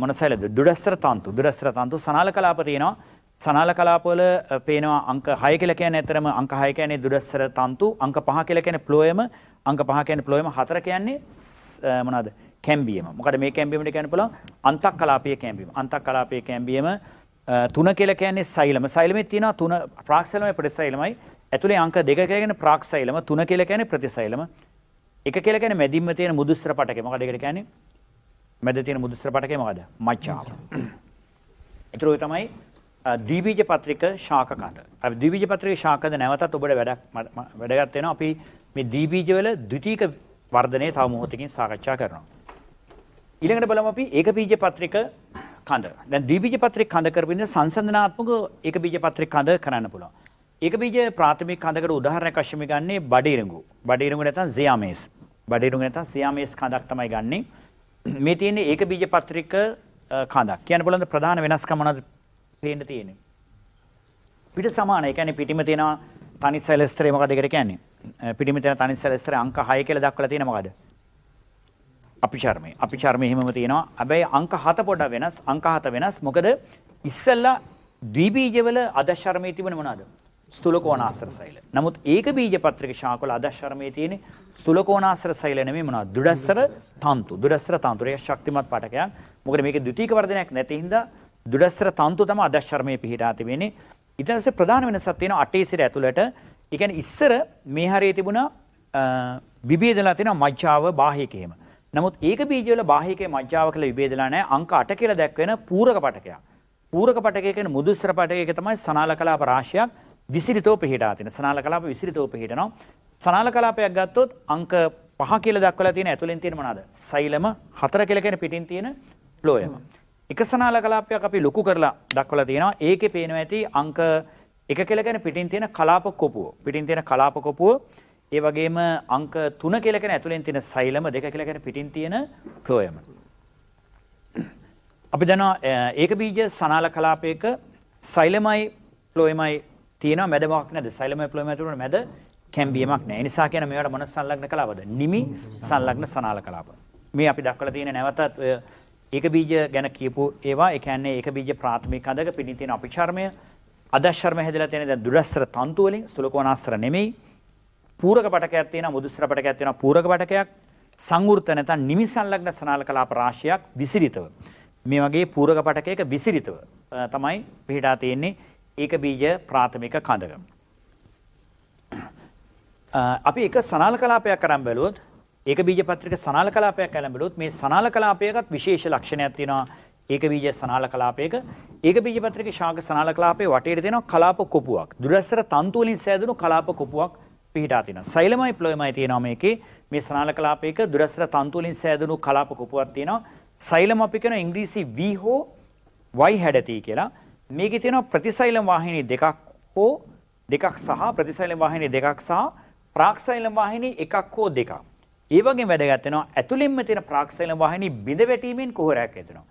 මොන සෛලද? දුඩස්සර තන්තු. දුඩස්සර තන්තු සනාල කලාප තියෙනවා. සනාල කලාපවල පේනවා අංක 6 කියලා කියන්නේ ඇත්තරම අංක 6 කියන්නේ දුඩස්සර තන්තු. අංක 5 කියලා කියන්නේ ප්ලෝයම. අංක 5 කියන්නේ ප්ලෝයම. 4 කියන්නේ මොනවාද? කැම්බියම. මොකද මේ කැම්බියමට කියන්න පුළුවන් අන්තක් කලාපයේ කැම්බියම. අන්තක් කලාපයේ කැම්බියම තුන කියලා කියන්නේ සෛලම. සෛලමේ තියෙනවා තුන ප්‍රාක්සෛලමයි ප්‍රතිසෛලමයි. ඇතුලේ අංක දෙක කියලා කියන්නේ ප්‍රාක්සෛලම, තුන කියලා කියන්නේ ප්‍රතිසෛලම. එක කියලා කියන්නේ මැදින්ම තියෙන මුදුස්තර පටකේ. මොකද ඒකට කියන්නේ මැද තියෙන මුදුස්තර පටකේ මොකද? මච්චාව. ඒතර ඔය තමයි ද්විබීජ පත්‍රික ශාක කණ්ඩ. අපි ද්විබීජ පත්‍රිකේ ශාකද නැවතත් ඔබට වැඩක් වැඩගත් වෙනවා. අපි මේ ද්විබීජ වල ද්විතීක වර්ධනය තව මොහොතකින් සාකච්ඡා කරනවා. ඊළඟට බලමු අපි ඒකබීජ පත්‍රික කඳ. දැන් ද්විබීජ පත්‍රික කඳ කරපින්න සංසන්දනාත්මක ඒකබීජ පත්‍රික කඳ කරන්න පුළුවන්. ඒකබීජ ප්‍රාථමික කඳකට උදාහරණයක් වශයෙන් ගන්නේ බඩිරඟු. බඩිරඟු නැත්නම් සියාමේස්. බඩිරඟු නැත්නම් සියාමේස් කඳක් තමයි ගන්නෙ. මේ තියෙන්නේ ඒකබීජ පත්‍රික කඳක්. කියන්න බලන්න ප්‍රධාන වෙනස්කම මොනවද පේන්න තියෙන්නේ? පිට සමාන. ඒ කියන්නේ පිටිම තියෙනවා තනි සැලස්තරේ මොකද ඒකට කියන්නේ? පිටිම තියෙන තනි සැලස්තරේ අංක 6 කියලා දක්වලා තියෙන මොකද? අපි ශර්මය. අපි ශර්මය එහෙමම තියෙනවා. හැබැයි අංක 7 පොඩ වෙනස්. අංක 7 වෙනස්. මොකද ඉස්සෙල්ලා ද්විබීජවල අදශ ශර්මයේ තිබුණේ මොනවාද? ස්තුල කෝණාශ්‍ර සෛල. නමුත් ඒක බීජ පත්‍රික ශාකවල අදශ ශර්මයේ තියෙන ස්තුල කෝණාශ්‍ර සෛල නෙමෙයි මොනවාද? දෘඩස්සර තන්තු. දෘඩස්සර තන්තු. ඒක ශක්තිමත් පාඨකයක්. මොකද මේකේ ද්විතීක වර්ධනයක් නැති හින්දා දෘඩස්සර තන්තු තමයි අදශ ශර්මයේ පිහිටා තිබෙන්නේ. ඊට පස්සේ ප්‍රධාන වෙනසක් තියෙනවා අටේ සිට ඇතුළට. ඒ කියන්නේ ඉස්සර මේ හරියේ තිබුණා විභේදලා තියෙනවා මජ්ජාව බාහිකේම. නමුත් ඒක බීජවල බාහිකේ මජ්ජාව කියලා විභේදලා නැහැ. අංක 8 කියලා දැක්වෙන පූරක පටකයක්. පූරක පටකය කියන්නේ මුදුස්සර පටකයක තමයි සනාල කලාප රාශියක් විසිරිතෝ පිහිටා තියෙන. සනාල කලාප විසිරිතෝ පිහිටනවා. සනාල කලාපයක් ගත්තොත් අංක 5 කියලා දක්වලා තියෙන ඇතුලෙන් තියෙන මොනවාද? සෛලම 4 කියලා කියන පිටින් තියෙන ලෝයම. එක සනාල කලාපයක් අපි ලොකු කරලා දක්වලා තියෙනවා. ඒකේ පේනවා ඇති අංක 1 කියලා කියන පිටින් තියෙන කලාප කොපුව. පිටින් තියෙන කලාප කොපුව ඒ වගේම අංක 3 කියලා කියන ඇතුලෙන් තියෙන සෛලම 2 කියලා කියන පිටින් තියෙන ෆ්ලෝයම. අපි දන්නවා ඒක බීජ සනාල කලාපයක සෛලමයි ෆ්ලෝයමයි තියෙනවා මැදමක් නැද්ද? සෛලමයි ෆ්ලෝයමයි තියෙනවා මැද කැම්බියමක් නැහැ. ඒ නිසා කියන මේවට මොන සංලග්න කලාපද? නිමි සංලග්න සනාල කලාප. මේ අපි දක්වලා තියෙන නැවතත් ඔය ඒක බීජ ගැන කියපු ඒවා ඒ කියන්නේ ඒක බීජ ප්‍රාථමික අදක පිටින් තියෙන අපචර්මය අදශර්ම හැදලා තියෙන දැන් දුරස්තර තන්තු වලින් සුලකෝනාස්තර නෙමෙයි පූරක පටකයක් තියෙනවා මුදුස්තර පටකයක් තියෙනවා පූරක පටකයක් සංවෘත නැත්නම් නිමිසන් ලග්න ස්නාන කලාප රාශියක් විසිරිතව මේ වගේ පූරක පටකයක විසිරිතව තමයි පිහිටා තියෙන්නේ ඒක බීජ ප්‍රාථමික කඳක අපි එක සනාල කලාපයක් අරන් බැලුවොත් ඒක බීජ පත්‍රික සනාල කලාපයක් අරන් බැලුවොත් මේ සනාල කලාපයකත් විශේෂ ලක්ෂණයක් තියෙනවා ඒක බීජ සනාල කලාපයක ඒක බීජ පත්‍රික ශාක සනාල කලාපයේ වටේට තියෙනවා කලාප කොපුවක් දුරස්සර තන්තු වලින් සෑදුණු කලාප කොපුවක් පිහිටා තියෙනවා. සෛලමයි ප්ලොයමයි තියෙනවා මේකේ. මේ ස්නාල කලාපයක දුරස්තර තන්තු වලින් සෑදුණු කලාප කුපුවක් තියෙනවා. සෛලම අපි කියන ඉංග්‍රීසි V හෝ Y හැඩති කියලා. මේකේ තියෙනවා ප්‍රතිසෛලම වාහිනී දෙකක් හෝ දෙකක් සහ ප්‍රතිසෛලම වාහිනී දෙකක් සහ ප්‍රාක්සෛලම වාහිනී එකක් හෝ දෙකක්. ඒ වගේම වැදගත් වෙනවා ඇතුළින්ම තියෙන ප්‍රාක්සෛලම වාහිනී බිඳ වැටීමෙන් කුහරයක් ඇතිවෙනවා.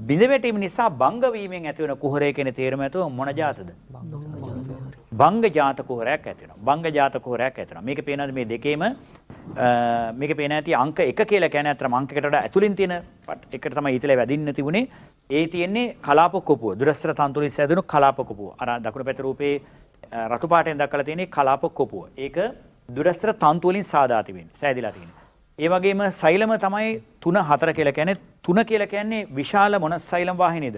බිඳ වැටීම නිසා බංග වීමෙන් ඇතිවන කුහරය කියන තේරුම ඇතුව මොන ජාතද? බංග ජාත කුහරයක් ඇති වෙනවා. බංග ජාත කුහරයක් ඇති වෙනවා. මේක පේනවාද මේ දෙකේම මේක පේන ඇති අංක 1 කියලා කියන්නේ අතරම අංක එකට වඩා ඇතුලින් තියෙන එකට තමයි ඊතලේ වැදින්න තිබුණේ. ඒ තියෙන්නේ කලාප කොපුව. දුරස්තර තන්තුලින් සැදුණු කලාප කොපුව. අර දකුණු පැත්ත රූපේ රතු පාටෙන් දක්වලා තියෙන්නේ කලාප කොපුව. ඒක දුරස්තර තන්තු වලින් සාදා තිබෙන්නේ. සෑදිලා තියෙන්නේ. ඒ වගේම සෛලම තමයි 3 4 කියලා කියන්නේ 3 කියලා කියන්නේ විශාල මොන සෛලම් වාහිනියද?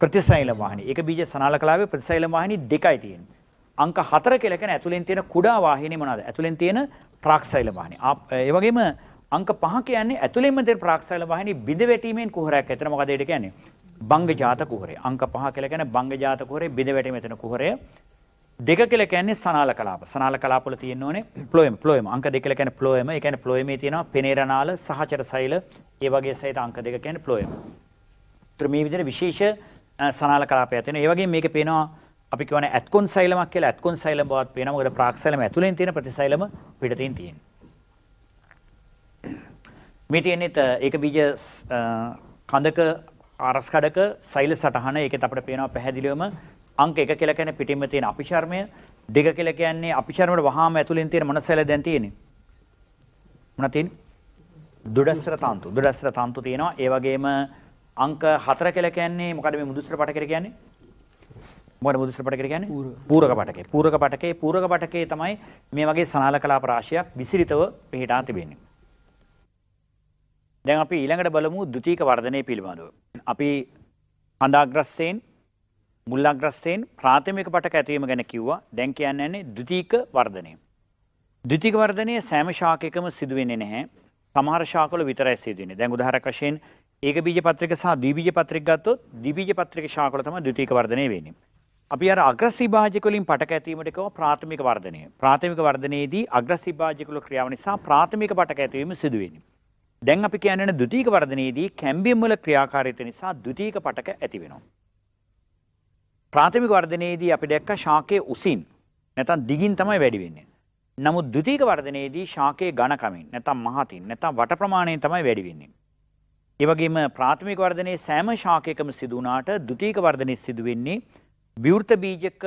ප්‍රතිසෛලම් වාහිනිය. ඒක බීජ සනාල කලාවේ ප්‍රතිසෛලම් වාහිනි දෙකයි තියෙන්නේ. අංක 4 කියලා කියන්නේ ඇතුලෙන් තියෙන කුඩා වාහිනිය මොනවාද? ඇතුලෙන් තියෙන ප්‍රාක්සෛලම් වාහිනිය. ඒ වගේම අංක 5 කියන්නේ ඇතුලෙන්ම තියෙන ප්‍රාක්සෛලම් වාහිනිය බිඳ වැටීමෙන් කුහරයක් ඇතන මොකද ඒකට කියන්නේ? බංගජාත කුහරය. අංක 5 කියලා කියන්නේ බංගජාත කුහරේ බිඳ වැටීම ඇතන කුහරය. දෙක කියලා කියන්නේ සනාල කලාප. සනාල කලාප වල තියෙන්න ඕනේ ප්ලොයම් ප්ලොයම්. අංක දෙක කියලා කියන්නේ ප්ලොයම්. ඒ කියන්නේ ප්ලොයමේ තියෙනවා පෙනේරනාල සහචර සෛල ඒ වගේ සෛත අංක දෙක කියන්නේ ප්ලොයම්. ඒතර මේ විදිහට විශේෂ සනාල කලාපයක් තියෙනවා. ඒ වගේම මේකේ පේනවා අපි කියවන ඇත්කොන් සෛලමක් කියලා. ඇත්කොන් සෛලම බවත් පේනවා. මොකද ප්‍රාක් සෛලම ඇතුලෙන් තියෙන ප්‍රතිසෛලම පිටතින් තියෙන. මේ තියෙනෙත් ඒක බීජ කඳක ආරස්කඩක සෛල සටහන ඒකෙත් අපිට පේනවා පැහැදිලිවම අංක 1 කියලා කියන්නේ පිටින්ම තියෙන අපිචර්මය, 2 කියලා කියන්නේ අපිචර්මයට වහාම ඇතුලෙන් තියෙන මොනසැල දැන් තියෙන්නේ. මොන තියෙන්නේ? දුඩස්තර තන්තු. දුඩස්තර තන්තු තියෙනවා. ඒ වගේම අංක 4 කියලා කියන්නේ මොකද මේ මුදුස්තර පට කියලා කියන්නේ? මොකද මුදුස්තර පට කියලා කියන්නේ? පූරක පටකේ. පූරක පටකේ පූරක පටකේ තමයි මේ වගේ සනාල කලාප රාශියක් විසිරිතව පිහිටා තිබෙන්නේ. දැන් අපි ඊළඟට බලමු ද්විතීක වර්ධනය පිළිබඳව. අපි හඳාග්‍රස්තයෙන් මුල්ලග්‍රස්තයෙන් ප්‍රාථමික පටක ඇතිවීම ගැන කිව්වා දැන් කියන්න ඇන්නේ ද්විතීක වර්ධනය. ද්විතික වර්ධනය සෑම ශාකයකම සිදුවෙන්නේ නැහැ. සමහර ශාකවල විතරයි සිදුවෙන්නේ. දැන් උදාහරණයක් වශයෙන් ඒක බීජ පත්‍රික සහ ද්විබීජ පත්‍රික ගත්තොත් ද්විබීජ පත්‍රික ශාකවල තමයි ද්විතීක වර්ධනය වෙන්නේ. අපි අර අග්‍රසී භාජක වලින් පටක ඇතිවීමට කියව ප්‍රාථමික වර්ධනය. ප්‍රාථමික වර්ධනයේදී අග්‍රසී භාජක වල ක්‍රියාව නිසා ප්‍රාථමික පටක ඇතිවීම සිදු වෙන්නේ. දැන් අපි කියන්නේ ද්විතීක වර්ධනයේදී කැම්බියම් වල ක්‍රියාකාරීත්වය නිසා ද්විතීක පටක ඇති වෙනවා. ප්‍රාථමික වර්ධනයේදී අපි දැක්ක ශාකයේ උසින් නැත්නම් දිගින් තමයි වැඩි වෙන්නේ. නමුත් ද්විතීයික වර්ධනයේදී ශාකයේ ඝනකමින් නැත්නම් මහතින් නැත්නම් වට ප්‍රමාණයෙන් තමයි වැඩි වෙන්නේ. ඒ වගේම ප්‍රාථමික වර්ධනයේ සෑම ශාකයකම සිදු වුණාට ද්විතීයික වර්ධනයේ සිදු වෙන්නේ විවෘත බීජක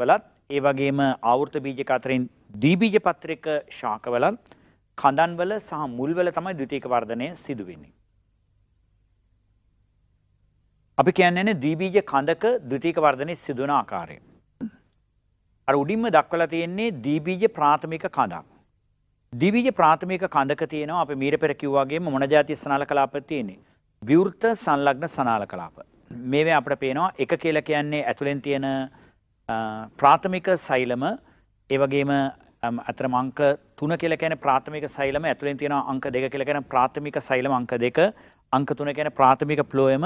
වලත් ඒ වගේම ආවෘත බීජක අතරින් ද්විබීජ පත්‍රක ශාකවලත් කඳන්වල සහ මුල්වල තමයි ද්විතීයික වර්ධනය සිදු වෙන්නේ. අපි කියන්නේ ද්විබීජ කඳක ද්විතීක වර්ධනය සිදුවන ආකාරය. අර උඩින්ම දක්වලා තියෙන්නේ ද්විබීජ ප්‍රාථමික කඳක්. ද්විබීජ ප්‍රාථමික කඳක තියෙනවා අපි මීට පෙර කිව්වා වගේම මොන જાති සනාල කලාප තියෙන්නේ? විවෘත සංලග්න සනාල කලාප. මේවේ අපිට පේනවා එක කියලා කියන්නේ ඇතුලෙන් තියෙන ප්‍රාථමික සෛලම ඒ වගේම අතරම අංක 3 කියලා කියන්නේ ප්‍රාථමික සෛලම ඇතුලෙන් තියෙන අංක 2 කියලා කියන ප්‍රාථමික සෛලම අංක 2 අංක 3 කියන්නේ ප්‍රාථමික ෆ්ලෝයම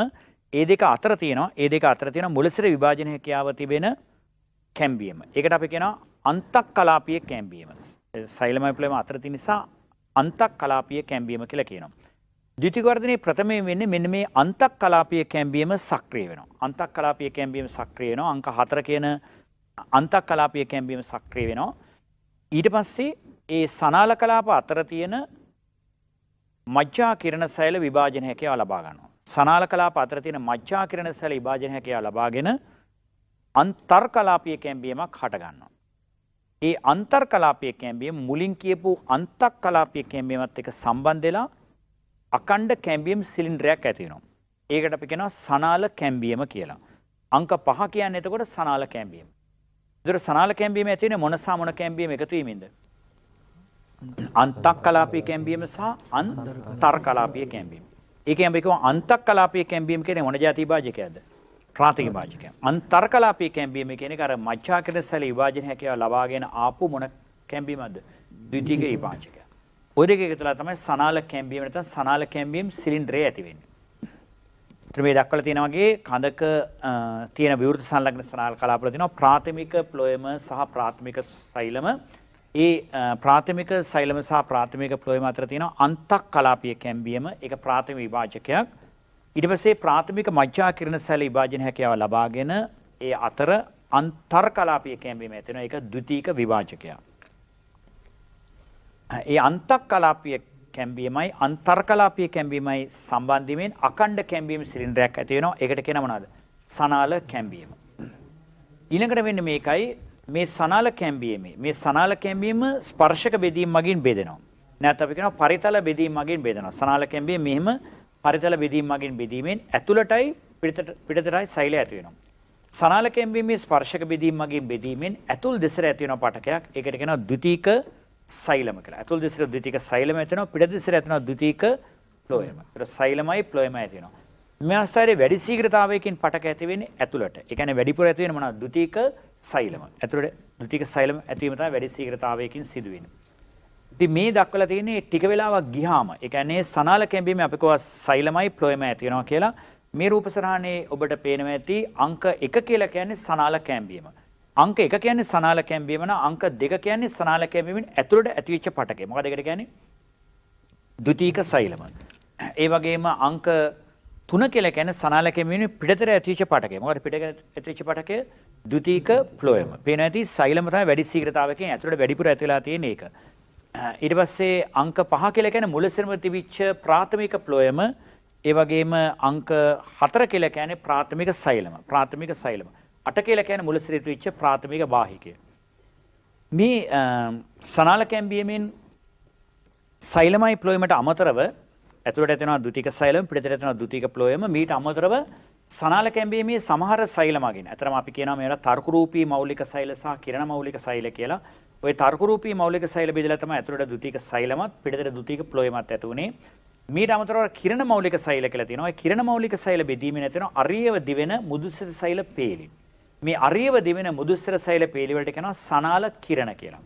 ඒ දෙක අතර තියෙනවා ඒ දෙක අතර තියෙන මුලසිර විභාජන හැකියාව තිබෙන කැම්බියම. ඒකට අපි කියනවා අන්තක් කලාපීය කැම්බියම. සෛලමය ප්ලේම අතර තියෙන නිසා අන්තක් කලාපීය කැම්බියම කියලා කියනවා. ද්විතික වර්ධනයේ ප්‍රථමයෙන් වෙන්නේ මෙන්න මේ අන්තක් කලාපීය කැම්බියම සක්‍රිය වෙනවා. අන්තක් කලාපීය කැම්බියම සක්‍රිය වෙනවා. අංක 4 කියන අන්තක් කලාපීය කැම්බියම සක්‍රිය වෙනවා. ඊට පස්සේ ඒ සනාල කලාප අතර තියෙන මජ්ජා කිරණ සෛල විභාජන හැකියාව ලබා ගන්නවා. සනාල කලාප අතර තියෙන මච්චා කිරණ සැල විභාජන හැකියාව ලබාගෙන අන්තර් කලාපීය කැම්බියමක් හටගන්නවා. ඒ අන්තර් කලාපීය කැම්බියම මුලින් කියපු අන්තක් කලාපීය කැම්බියමත් එක්ක සම්බන්ධ වෙලා අකණ්ඩ කැම්බියම් සිලින්ඩරයක් ඇති වෙනවා. ඒකට අපි කියනවා සනාල කැම්බියම කියලා. අංක 5 කියන්නේ එතකොට සනාල කැම්බියම. ඒතර සනාල කැම්බියම ඇති වෙන්නේ මොන සහ මොන කැම්බියම එකතු වීමෙන්ද? අන්තක් කලාපීය කැම්බියම සහ අන්තර් කලාපීය කැම්බියම. ඒකෙන් අපි කියමු අන්තක්කලාපයේ කැම්බීම කියන්නේ මොන જાති විභාජකයක්ද? ප්‍රාථමික විභාජකයක්. අන්තර්කලාපයේ කැම්බීම කියන්නේ අර මජ්ජාකරණ සැල විභාජන හැකියාව ලබාගෙන ආපු මොන කැම්බීමක්ද? ද්විතීයික විභාජකයක්. ඔය දෙක එකතුලා තමයි සනාල කැම්බීම නැත්නම් සනාල කැම්බීම් සිලින්ඩරේ ඇති වෙන්නේ. ත්‍රිමේ දක්වලා තියෙන වගේ කඳක තියෙන විවෘත සංලග්න ස්නාල් කලාපවල තියෙනවා ප්‍රාථමික ප්ලොයම සහ ප්‍රාථමික සෛලම ඒ ප්‍රාථමික සෛලම සහ ප්‍රාථමික ප්‍රෝයම අතර තියෙනවා අන්තක් කලාපීය කැම්බියම ඒක ප්‍රාථමික විභාජකයක් ඊට පස්සේ ප්‍රාථමික මජ්ජා කිරණ සැල විභාජන හැකියාව ලබාගෙන ඒ අතර අන්තර් කලාපීය කැම්බියම ඇති වෙනවා ඒක ද්විතීක විභාජකයක් ඒ අන්තක් කලාපීය කැම්බියමයි අන්තර් කලාපීය කැම්බියමයි සම්බන්ධ වීමෙන් අකණ්ඩ කැම්බියම් සිලින්ඩරයක් ඇති වෙනවා ඒකට කියන මොනවද සනාල කැම්බියම ඊළඟට වෙන්නේ මේකයි මේ සනාල කැම්බීමේ මේ සනාල කැම්බීම ස්පර්ශක බෙදීම් මගින් බෙදෙනවා. නැත්නම් අපි කියනවා පරිතල බෙදීම් මගින් බෙදෙනවා. සනාල කැම්බීම මෙහෙම පරිතල බෙදීම් මගින් බෙදීමෙන් ඇතුළටයි පිටතටයි සෛලය ඇති වෙනවා. සනාල කැම්බීමේ ස්පර්ශක බෙදීම් මගින් බෙදීමෙන් ඇතුල් දෙසට ඇති වෙන පටකයක්. ඒකට කියනවා ද්විතීක සෛලම කියලා. ඇතුල් දෙසට ද්විතීක සෛලම ඇති වෙනවා. පිට දෙසට ඇති වෙනවා ද්විතීක ප්ලෝයම. ඒතර සෛලමයි ප්ලෝයම ඇති වෙනවා. මේ අවස්ථාවේ වැඩි ශීඝ්‍රතාවයකින් පටක ඇති වෙන්නේ ඇතුළට. ඒ කියන්නේ වැඩිපුර ඇති වෙන මොනවා ද්විතීක සෛලම. ඇතුළට ෘතික සෛලම ඇතිවීම තමයි වැඩි ශීඝ්‍රතාවයකින් සිදුවෙන්නේ. ඉතින් මේ දක්වලා තියෙන්නේ ටික වෙලාවක් ගියාම ඒ කියන්නේ සනාල කැඹීමේ අපි කව සෛලමයි ප්‍රොයම ඇති වෙනවා කියලා මේ රූපසරහණේ ඔබට පේනවා ඇති අංක 1 කියලා කියන්නේ සනාල කැඹීම. අංක 1 කියන්නේ සනාල කැඹීම නම් අංක 2 කියන්නේ සනාල කැඹීමෙන් ඇතුළට ඇතිවෙච්ච පටකය. මොකද ඒකට කියන්නේ ද්විතීක සෛලම. ඒ වගේම අංක 3 කියලා කියන්නේ සනාල කැඹීමෙන් පිටතට ඇතිවෙච්ච පටකය. මොකද පිටතට ඇතිවෙච්ච පටකය ද්විතීක ෆ්ලෝයම. පේන ඇති සෛලම තමයි වැඩි ශීඝ්‍රතාවයකින් ඇතුළට වැඩිපුර ඇතුළලා තියෙන එක. ඊට පස්සේ අංක 5 කියලා කියන්නේ මුලසිරම තිබිච්ච ප්‍රාථමික ෆ්ලෝයම, ඒ වගේම අංක 4 කියලා කියන්නේ ප්‍රාථමික සෛලම. ප්‍රාථමික සෛලම. 8 කියලා කියන්නේ මුලසිරේ තිබිච්ච ප්‍රාථමික වාහිකය. මේ සනාල කැම්බියමෙන් සෛලමයි ෆ්ලෝයමට අමතරව ඇතුළට ඇතෙනවා ද්විතීක සෛලම, පිටතට ඇතෙනවා ද්විතීක ෆ්ලෝයම, මීට අමතරව සනාල කැඹීමේ සමහර සෛල මගින් ඇතරම අපි කියනවා මේවට තර්කරූපී මෞලික සෛල සහ කිරණ මෞලික සෛල කියලා. ওই තර්කරූපී මෞලික සෛල බෙදලා තමයි ඇතුළට ද්විතීක සෛලමත් පිටතට ද්විතීක ප්ලොයමත් ඇති උනේ. මීට අමතරව කිරණ මෞලික සෛල කියලා තියෙනවා. ඒ කිරණ මෞලික සෛල බෙදීමේ නැතිනවා අරියව දිවෙන මුදුස්සර සෛල පේලි. මේ අරියව දිවෙන මුදුස්සර සෛල පේලි වලට කියනවා සනාල කිරණ කියලා.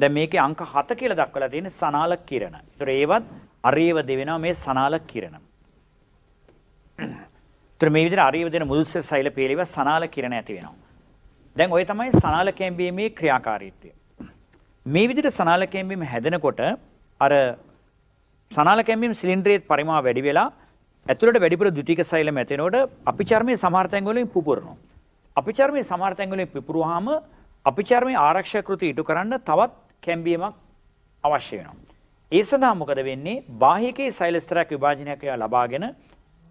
දැන් මේකේ අංක 7 කියලා දක්වලා තියෙන්නේ සනාල කිරණ. ඒතර ඒවත් අරියව දිවෙනවා මේ සනාල කිරණ. ඒතර මේ විදිහට අරිය දෙන මුදුස්ස සෛල පීලිව සනාල කිරණ ඇති වෙනවා. දැන් ඔය තමයි සනාල කැම්බීමේ ක්‍රියාකාරීත්වය. මේ විදිහට සනාල කැම්බීම හැදෙනකොට අර සනාල කැම්බීම සිලින්ඩරයේ පරිමාව වැඩි වෙලා ඇතුළට වැඩිපුර ද්විතීක සෛලම ඇතිනකොට අපිචර්මයේ සමහර තැන් වලින් පුපුරනවා. අපිචර්මයේ සමහර තැන් වලින් පුපුරුවාම අපිචර්මයේ ආරක්ෂක කෘති ඉටු කරන්න තවත් කැම්බීමක් අවශ්‍ය වෙනවා. ඒ සඳහා මොකද වෙන්නේ? බාහිකේ සෛල ස්තරයක් විභාජනයක් ලබාගෙන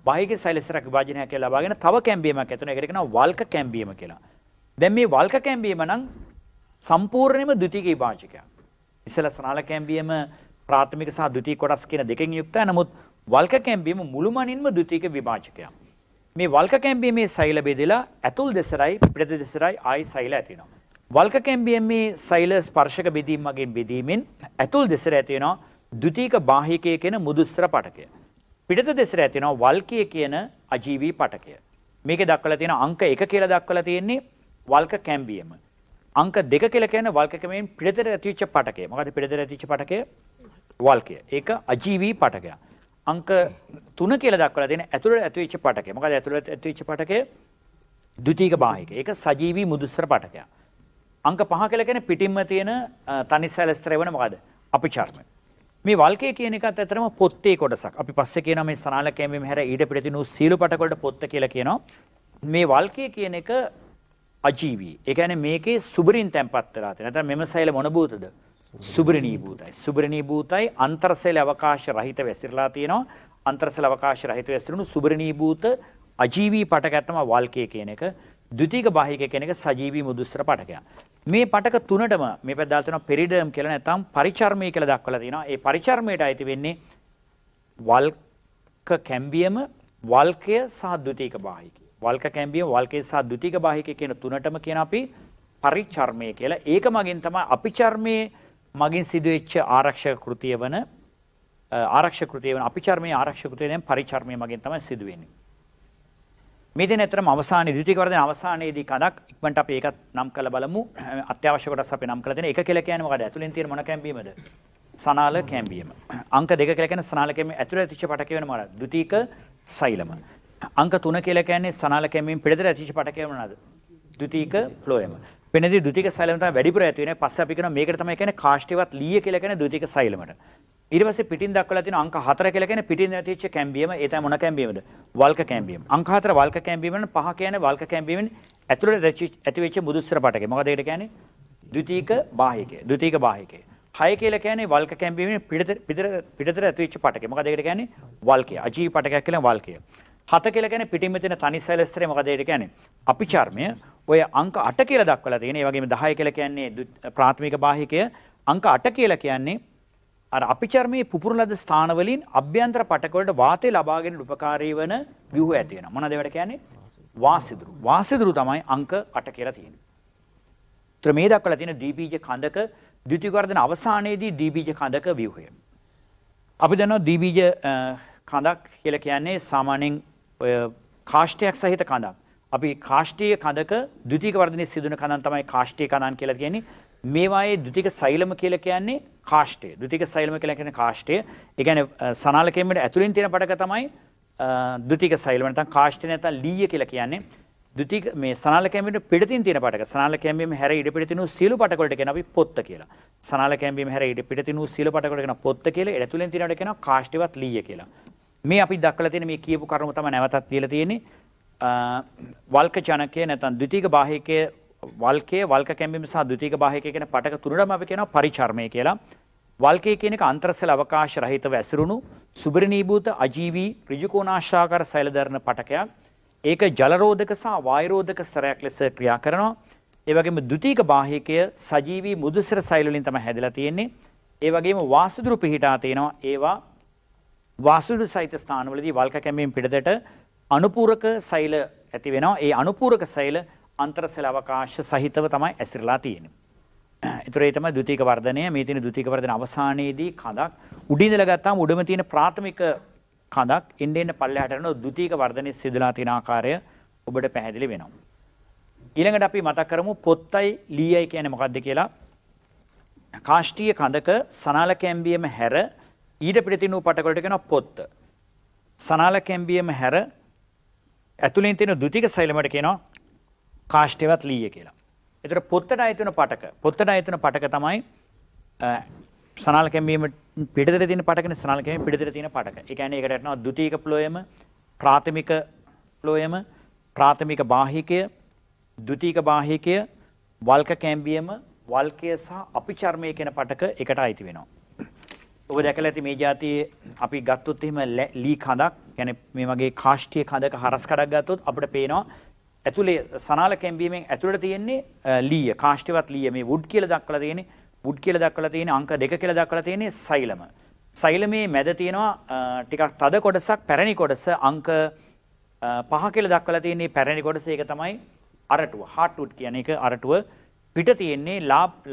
පහේක සැලසිරක් විභාජනයක් කියලා ලබාගෙන තව කැම්බීමක් ඇති වෙනවා. ඒකට කියනවා වල්ක කැම්බීම කියලා. දැන් මේ වල්ක කැම්බීම නම් සම්පූර්ණයෙන්ම ද්විතීක විභාජකයක්. ඉස්සලා සරල කැම්බීම ප්‍රාථමික සහ ද්විතීක කොටස් කියන දෙකෙන් යුක්තයි. නමුත් වල්ක කැම්බීම මුළුමනින්ම ද්විතීක විභාජකයක්. මේ වල්ක කැම්බීමේ සෛල බෙදලා ඇතුල් දෙසරයි පිට දෙසරයි ආයි සෛල ඇති වෙනවා. වල්ක කැම්බීමේ සෛල ස්පර්ශක බෙදීම් මගින් බෙදීමෙන් ඇතුල් දෙසර ඇති වෙනවා ද්විතීක බාහිකය කියන මුදුස්සර පටකය. පිටත දෙසට ඇතිනවා වල්කිය කියන අජීවී පටකය. මේක දක්වලා තියෙන අංක 1 කියලා දක්වලා තියෙන්නේ වල්ක කැම්බියම. අංක 2 කියලා කියන්නේ වල්කකමෙන් පිටතට ඇතිවෙච්ච පටකය. මොකද පිටතට ඇතිවෙච්ච පටකය වල්කය. ඒක අජීවී පටකයක්. අංක 3 කියලා දක්වලා තියෙන ඇතුළට ඇතිවෙච්ච පටකය. මොකද ඇතුළට ඇතිවෙච්ච පටකය ද්විතීක බාහික. ඒක සජීවී මුදුස්සර පටකයක්. අංක 5 කියලා කියන්නේ පිටින්ම තියෙන තනි සැලස්තර වෙන මොකද? අපචර්ම. මේ වල්කේ කියන එකත් ඇත්තටම පොත්තේ කොටසක්. අපි පස්සේ කියනවා මේ සනාල කැඹීම හැර ඊට පිට තිනු සීලපට කොට පොත්ත කියලා කියනවා. මේ වල්කේ කියන එක අජීවී. ඒ කියන්නේ මේකේ සුබරින් තැම්පත් වෙලා තියෙන. නැත්නම් මෙම සෛල මොන භූතද? සුබරිණී භූතයි. සුබරිණී භූතයි අන්තර්සෛල අවකාශ රහිත වෙසිරලා තියෙනවා. අන්තර්සෛල අවකාශ රහිත වෙසිරුණු සුබරිණී භූත අජීවී පටකැත්තම වල්කේ කියන එක. ද්විතීක බාහික කියන එක සජීවී මුදුස්තර පටකයක්. මේ පටක තුනටම මේ පැද්දාලා තියෙනවා පෙරිඩර්ම් කියලා නැත්නම් පරිචර්මය කියලා දක්වලා තිනවා. ඒ පරිචර්මයට අයිති වෙන්නේ වල්ක කැම්බියම වල්කය සහ ද්විතීක බාහිකය. වල්ක කැම්බියම වල්කය සහ ද්විතීක බාහිකය කියන තුනටම කියන අපි පරිචර්මය කියලා. ඒක මගින් තමයි අපිචර්මයේ මගින් සිදුවෙච්ච ආරක්ෂක කෘතිය වන ආරක්ෂක කෘතිය වන අපිචර්මයේ ආරක්ෂක කෘතිය දැන් පරිචර්මයේ මගින් තමයි සිදුවෙන්නේ. මේ දෙන ඇතරම අවසානයේ ද්විතීයික වර්ධන අවසානයේදී කඩක් ඉක්මනට අපි ඒකත් නම් කරලා බලමු අත්‍යවශ්‍ය කොටස් අපි නම් කරලා දෙන එක කියලා කියන්නේ මොකද ඇතුලෙන් තියෙන මොන කැම්බීමද සනාල කැම්බීම අංක දෙක කියලා කියන්නේ සනාල කැම්බීම ඇතුලේ ඇතිච්ච පටක වෙන මොකද ද්විතීයික සෛලම අංක 3 කියලා කියන්නේ සනාල කැම්බීම පිටතට ඇතිච්ච පටක වෙන මොනවාද ද්විතීයික ෆ්ලෝයම වෙනදී ද්විතීයික සෛලම තමයි වැඩිපුර ඇති වෙන්නේ පස්සේ අපි කියනවා මේකට තමයි කියන්නේ කාෂ්ඨේවත් ලීය කියලා කියන්නේ ද්විතීයික සෛලමට ඊට පස්සේ පිටින් දක්වලා තියෙන අංක 4 කියලා කියන්නේ පිටින් ඇතිවෙච්ච කැම්බියම ඒ තමයි මොන කැම්බියමද වල්ක කැම්බියම අංක 4 වල්ක කැම්බියම නම් පහ කියන්නේ වල්ක කැම්බියමෙන් ඇතුළට ඇතිවෙච්ච මුදුස්සර පටකේ මොකද ඒකට කියන්නේ ද්විතීක බාහිකය ද්විතීක බාහිකය 6 කියලා කියන්නේ වල්ක කැම්බියමෙන් පිටතර පිටතර ඇතිවෙච්ච පටකේ මොකද ඒකට කියන්නේ වල්කය අජීව පටකයක් කියලා වල්කය 7 කියලා කියන්නේ පිටින්ම තියෙන තනි සැලස්තරේ මොකද ඒකට කියන්නේ අපිචර්මය ඔය අංක 8 කියලා දක්වලා තියෙන ඒ වගේම 10 කියලා කියන්නේ ප්‍රාථමික බාහිකය අංක 8 කියලා කියන්නේ අර අපිචර්මයේ පුපුරන ලද ස්ථානවලින් අභ්‍යන්තර පටකවලට වාතය ලබාගෙන උපකාරී වන ව්‍යුහ ඇති වෙනවා. මොනවද ඒවට කියන්නේ? වාසිදුරු. වාසිදුරු තමයි අංක 8 කියලා තියෙන්නේ. ତර මේ දක්වලා තියෙන දීබීජ කඳක ද්විතිකර්ධන අවසානයේදී දීබීජ කඳක ව්‍යුහය. අපි දන්නවා දීබීජ කඳක් කියලා කියන්නේ සාමාන්‍යයෙන් ඔය කාෂ්ඨයක් සහිත කඳක්. අපි කාෂ්ඨීය කඳක ද්විතික වර්ධනයේ සිදුවන කඳන් තමයි කාෂ්ඨීය කඳන් කියලා කියන්නේ. මේවායේ ද්විතික සෛලම කියලා කියන්නේ කාෂ්ඨය. ද්විතික සෛලම කියලා කියන කාෂ්ඨය. ඒ කියන්නේ සනාල කෙම්බෙට ඇතුලින් තියෙන පඩක තමයි ද්විතික සෛලම නැත්නම් කාෂ්ඨය නැත්නම් ලීය කියලා කියන්නේ. ද්විතික මේ සනාල කැම්බෙට පිටතින් තියෙන පඩක. සනාල කැම්බෙම හැර ඉඩ පිට තිනු සීළු පඩක වලට කියන අපි පොත්ත කියලා. සනාල කැම්බෙම හැර ඉඩ පිට තිනු සීළු පඩක වලට කියන පොත්ත කියලා. ඒ ඇතුලින් තියෙනවට කියනවා කාෂ්ඨයවත් ලීය කියලා. මේ අපි දක්වලා තියෙන මේ කියපු කරුණු තමයි නැවතත් කියලා තියෙන්නේ. වල්ක ජනකය නැත්නම් ද්විතික බාහිකයේ වල්කයේ වල්ක කැම්බීම සහ ද්විතීක බාහිකය කියන පටක තුනටම අපි කියනවා පරිචර්මය කියලා. වල්කය කියන එක අන්තර්සල අවකාශ රහිතව ඇසුරුණු සුබරණීභූත අජීවී ඍජුකෝණාශාකාර සෛලධර්ණ පටකයක්. ඒක ජලරෝධක සහ වායරෝධක ස්තරයක් ලෙස ක්‍රියා කරනවා. ඒ වගේම ද්විතීක බාහිකය සජීවී මුදුසිර සෛල වලින් තමයි හැදලා තියෙන්නේ. ඒ වගේම වාසුදුරු පිහිටා තියෙනවා. ඒවා වාසුදුරු සහිත ස්ථානවලදී වල්ක කැමීම් පිටතට අනුපූරක සෛල ඇති වෙනවා. ඒ අනුපූරක සෛල අන්තර්සල අවකාශ සහිතව තමයි ඇසිරලා තියෙන්නේ. ඒතර ඒ තමයි ද්විතීක වර්ධනය. මේ තියෙන ද්විතීක වර්ධන අවසානයේදී කඳක් උඩින් ඉඳලා ගත්තාම උඩම තියෙන ප්‍රාථමික කඳක් එන්න එන්න පල්ලෙහාට යන ද්විතීක වර්ධනයේ සිදුලා තියෙන ආකාරය ඔබට පැහැදිලි වෙනවා. ඊළඟට අපි මතක් කරමු පොත්තයි ලීයයි කියන්නේ මොකද්ද කියලා. කාෂ්ඨීය කඳක සනාල කැම්බියම හැර ඊට පිට තියෙන පටකොලට කියනවා පොත්ත. සනාල කැම්බියම හැර ඇතුලෙන් තියෙන ද්විතීක සෛලමට කියනවා කාෂ්ඨේවත් ලීය කියලා. එතර පොත්තට අයතුන පටක පොත්තට අයතුන පටක තමයි සනාල කැමීම පිටර තින පටකන සනාල කැමීම පිටර තින පටක. ඒ කියන්නේ ඒකට යනවා ද්විතීක ප්ලෝයම ප්‍රාථමික ප්ලෝයම ප්‍රාථමික බාහිකය ද්විතීක බාහිකය වල්ක කැම්බියම වල්කය සහ අපිචර්මය කියන පටක එකට අයිති වෙනවා. ඔබ දැකලා ඇති මේ જાතියේ අපි ගත්තොත් එහෙම ලී කඳක් يعني මේ වගේ කාෂ්ඨීය කඳක හරස් කඩක් ගත්තොත් අපිට පේනවා ඇතුලේ සනාල කැම්බීමෙන් ඇතුළට තියෙන්නේ ලීය කාෂ්ඨවත් ලීය මේ වුඩ් කියලා දක්වලා තියෙන්නේ වුඩ් කියලා දක්වලා තියෙන්නේ අංක දෙක කියලා දක්වලා තියෙන්නේ සෛලම සෛලමේ මැද තියෙනවා ටිකක් තද කොටසක් පැරණි කොටස අංක පහ කියලා දක්වලා තියෙන්නේ පැරණි කොටස ඒක තමයි අරටුව හાર્ට්වුඩ් කියන එක අරටුව පිට තියෙන්නේ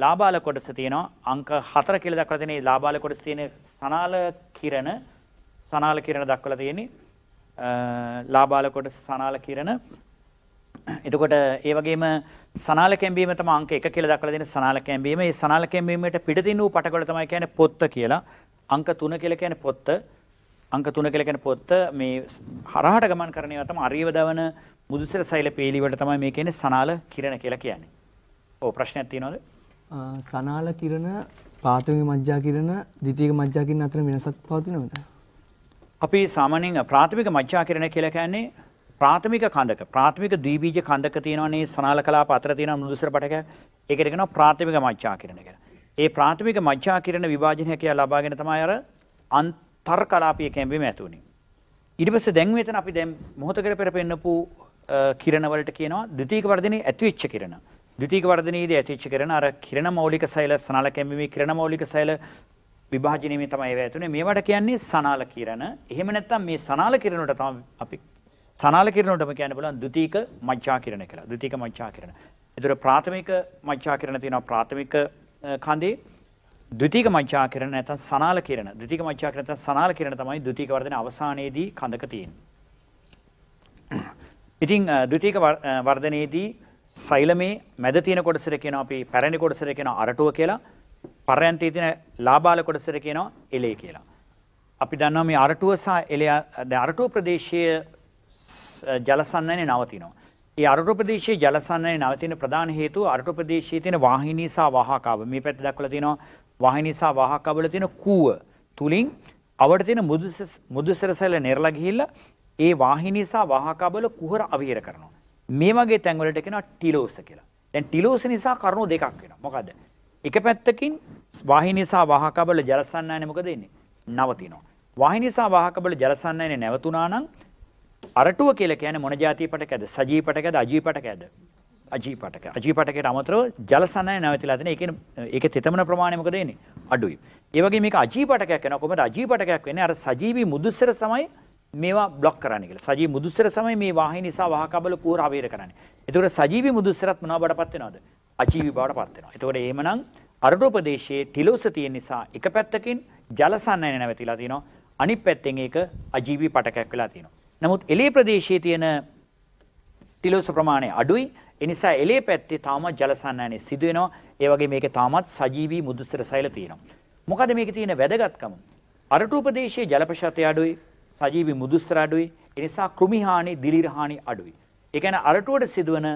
ලාබාල කොටස තියෙනවා අංක 4 කියලා දක්වලා තියෙන ලාබාල කොටස තියෙන සනාල කිරණ සනාල කිරණ දක්වලා තියෙන්නේ ලාබාල කොටස සනාල කිරණ එතකොට ඒ වගේම සනාල කැම්බීම තමයි අංක 1 කියලා දක්වලා දෙන සනාල කැම්බීම. මේ සනාල කැම්බීමේට පිටතින් වූ පටකොළ තමයි කියන්නේ පොත්ත කියලා. අංක 3 කියලා කියන්නේ පොත්ත. අංක 3 කියලා කියන්නේ පොත්ත මේ හරහට ගමන් කරන ඒවා තමයි අරියව දවන මුදුසර සෛල පීලි වලට තමයි මේ කියන්නේ සනාල කිරණ කියලා කියන්නේ. ඔව් ප්‍රශ්නයක් තියෙනවද? සනාල කිරණ ප්‍රාථමික මජ්ජා කිරණ ද්විතීයික මජ්ජා කිරණ අතර වෙනසක් පවතිනවද? අපි සාමාන්‍යයෙන් ප්‍රාථමික මජ්ජා කිරණ කියලා කියන්නේ ප්‍රාථමික කඳක ප්‍රාථමික ද්විබීජ කඳක තියෙනවනේ සනාල කලාප අතර තියෙන මෘදුසර පටකයක්. ඒකට කියනවා ප්‍රාථමික මජ්ජාකිරණ කියලා. ඒ ප්‍රාථමික මජ්ජාකිරණ විභාජනය කියලා ලබාගෙන තමයි අර අන්තර් කලාපීය කැම්බීම ඇති වුනේ. ඊට පස්සේ දැන් මෙතන අපි දැන් මොහොතකට පෙර පෙන්නපු කිරණ වලට කියනවා ද්විතීක වර්ධනයේ ඇතිවෙච්ච කිරණ. ද්විතීක වර්ධනයේදී ඇතිවෙච්ච කිරණ අර කිරණ මৌলিক සෛල සනාල කැම්බීමේ කිරණ මৌলিক සෛල විභාජනයේ තමයි ඒව ඇතුනේ. මේවට කියන්නේ සනාල කිරණ. එහෙම නැත්නම් මේ සනාල කිරණට තමයි අපි සනාල කිරණයටම කියන්න බලන්න ද්විතීක මජ්ජා කිරණ කියලා. ද්විතීක මජ්ජා කිරණ. ඒතර ප්‍රාථමික මජ්ජා කිරණ තියෙනවා ප්‍රාථමික කඳේ ද්විතීක මජ්ජා කිරණ නැත්නම් සනාල කිරණ. ද්විතීක මජ්ජා කිරණ නැත්නම් සනාල කිරණ තමයි ද්විතීක වර්ධන අවසානයේදී කඳක තියෙන්නේ. ඉතින් ද්විතීක වර්ධනයේදී සෛලමේ මැද තියෙන කොටසට කියනවා අපි පැරණි කොටසට කියනවා අරටුව කියලා. පරයන්තයේ තියෙන ලාබාල කොටසට කියනවා එලේ කියලා. අපි දන්නවා මේ අරටුව සහ එලේ අරටුව ප්‍රදේශයේ ජල සංනයනය නවතිනවා. ඒ අරට ප්‍රදේශයේ ජල සංනයනය නවතින ප්‍රධාන හේතුව අරට ප්‍රදේශයේ තියෙන වාහිනී සහ වාහකව මේ පැත්ත දක්වලා තියෙනවා වාහිනී සහ වාහකව වල තියෙන කූව තුලින් අවට තියෙන මුදුසරසල නෙරලා ගිහිල්ලා ඒ වාහිනී සහ වාහකව වල කුහර අවිහිර කරනවා. මේ වගේ තැන් වලට කියනවා ටිලෝස කියලා. දැන් ටිලෝස නිසා කරුණු දෙකක් වෙනවා. මොකද? එක පැත්තකින් වාහිනී සහ වාහකව වල ජල සංනයනය මොකද වෙන්නේ? නවතිනවා. වාහිනී සහ වාහකව වල ජල සංනයනය නැවතුණා නම් අරටුව කියලා කියන්නේ මොන જાතිය පටකද? සජී පටකද? අජී පටකද? අජී පටක. අජී පටකයට අමතරව ජලසනය නැවතිලා තියෙන. ඒ කියන්නේ ඒකේ තෙතමන ප්‍රමාණය මොකද එන්නේ? අඩුයි. ඒ වගේ මේක අජී පටකයක් වෙනවා. කොහොමද අජී පටකයක් වෙන්නේ? අර සජීවී මුදුස්සර සමයි මේවා බ්ලොක් කරන්න කියලා. සජීවී මුදුස්සර සමයි මේ වාහිනී නිසා වාහකබල කුහර අවේර කරන්නේ. ඒතකොට සජීවී මුදුස්සරත් මොනවා බඩපත් වෙනවද? අජීවී බවට පත් වෙනවා. ඒතකොට එහෙමනම් අරට ප්‍රදේශයේ ටිලෝස තියෙන නිසා එක පැත්තකින් ජලසන්නය නැවතිලා තියෙනවා. අනිත් පැත්තෙන් ඒක අජීවී පටකයක් වෙලා තියෙනවා. නමුත් එලේ ප්‍රදේශයේ තියෙන තිලෝස ප්‍රමාණය අඩුයි. ඒ නිසා එලේ පැත්තේ තාමත් ජල සංනයනය සිදු වෙනවා. ඒ වගේ මේකේ තාමත් සජීවී මුදුසර සෛල තියෙනවා. මොකද මේකේ තියෙන වැදගත්කම? අරටු ප්‍රදේශයේ ජලපශතය අඩුයි, සජීවී මුදුසර අඩුයි. ඒ නිසා කෘමි හානි, දිලිර හානි අඩුයි. ඒ කියන්නේ අරටුවට සිදුවන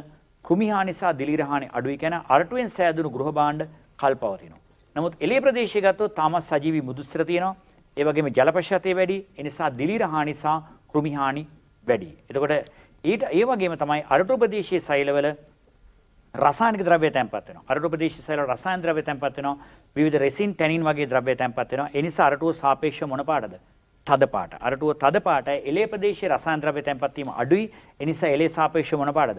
කෘමි හානි සහ දිලිර හානි අඩුයි කියන අරටුවෙන් සෑදුණු ගෘහ භාණ්ඩ කල්පවතිනවා. නමුත් එලේ ප්‍රදේශය ගත්තොත් තාමත් සජීවී මුදුසර තියෙනවා. ඒ වගේම ජලපශතය වැඩි. ඒ නිසා දිලිර හානි සහ කෘමිහානි වැඩි. එතකොට ඊට ඒ වගේම තමයි අරට ප්‍රදේශයේ සෛලවල රසායනික ද්‍රව්‍ය තැන්පත් වෙනවා. අරට ප්‍රදේශයේ සෛලවල රසායන ද්‍රව්‍ය තැන්පත් වෙනවා. විවිධ රෙසින් ටැනින් වගේ ද්‍රව්‍ය තැන්පත් වෙනවා. ඒ නිසා අරටුව සාපේක්ෂව මොන පාටද? තද පාට. අරටුව තද පාටයි. එළේ ප්‍රදේශයේ රසායන ද්‍රව්‍ය තැන්පත් වීම අඩුයි. ඒ නිසා එළේ සාපේක්ෂව මොන පාටද?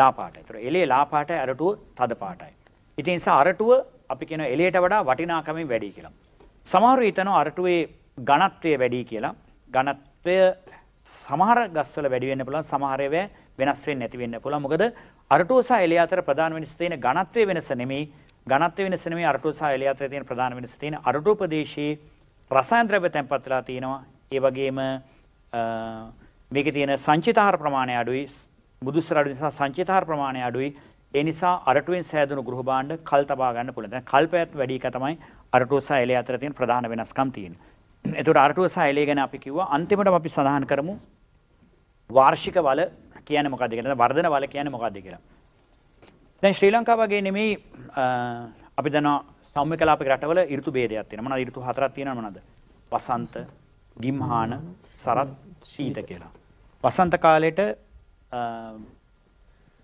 ලා පාටයි. ඒතර එළේ ලා පාටයි අරටුව තද පාටයි. ඉතින් ඒ නිසා අරටුව අපි කියන එළේට වඩා වටිනාකමින් වැඩි කියලා. සමහරව හිතනවා අරටුවේ ඝනත්වය වැඩි කියලා. ඝනත්වය සමහර ගස්වල වැඩි වෙන්න පුළුවන් සමහර ඒවා වෙනස් වෙන්නේ නැති වෙන්න පුළුවන්. මොකද අරටුව සහ එළිය අතර ප්‍රධාන වෙනස තියෙන ඝනත්වයේ වෙනස නෙමෙයි ඝනත්වයේ වෙනස නෙමෙයි අරටුව සහ එළිය අතර තියෙන ප්‍රධාන වෙනස තියෙන අරටුව ප්‍රදේශයේ රසායන ද්‍රව්‍ය තැන්පත් වෙලා තියෙනවා. ඒ වගේම මේකේ තියෙන සංචිතාහාර ප්‍රමාණය අඩුයි. මුදුස්සර අඩු නිසා සංචිතාහාර ප්‍රමාණය අඩුයි. ඒ නිසා අරටුවෙන් සෑදුණු ගෘහ භාණ්ඩ කල් තබා ගන්න පුළුවන්. දැන් කල්පයත් වැඩි එක තමයි අරටුව සහ එළිය අතර තියෙන ප්‍රධාන වෙනස්කම් තියෙන්නේ. එතුට අරටුව සයිලේ ගැන අපි කිව්වා අන්තිමට අපි සඳහන් කරමු වාර්ෂික වල කියන මොකද කියලා වර්ධන වල කියන මොකද කියලා. දැන් ශ්‍රී ලංකාව වගේ නෙමෙයි අපි දන්නවා සෞම්‍ය කලාපික රටවල ඍතු ભેදයක් තියෙනවා. මොනවාද ඍතු හතරක් තියෙනව මොනවාද? වසන්ත, ගිම්හාන, සරත්, ශීත කියලා. වසන්ත කාලේට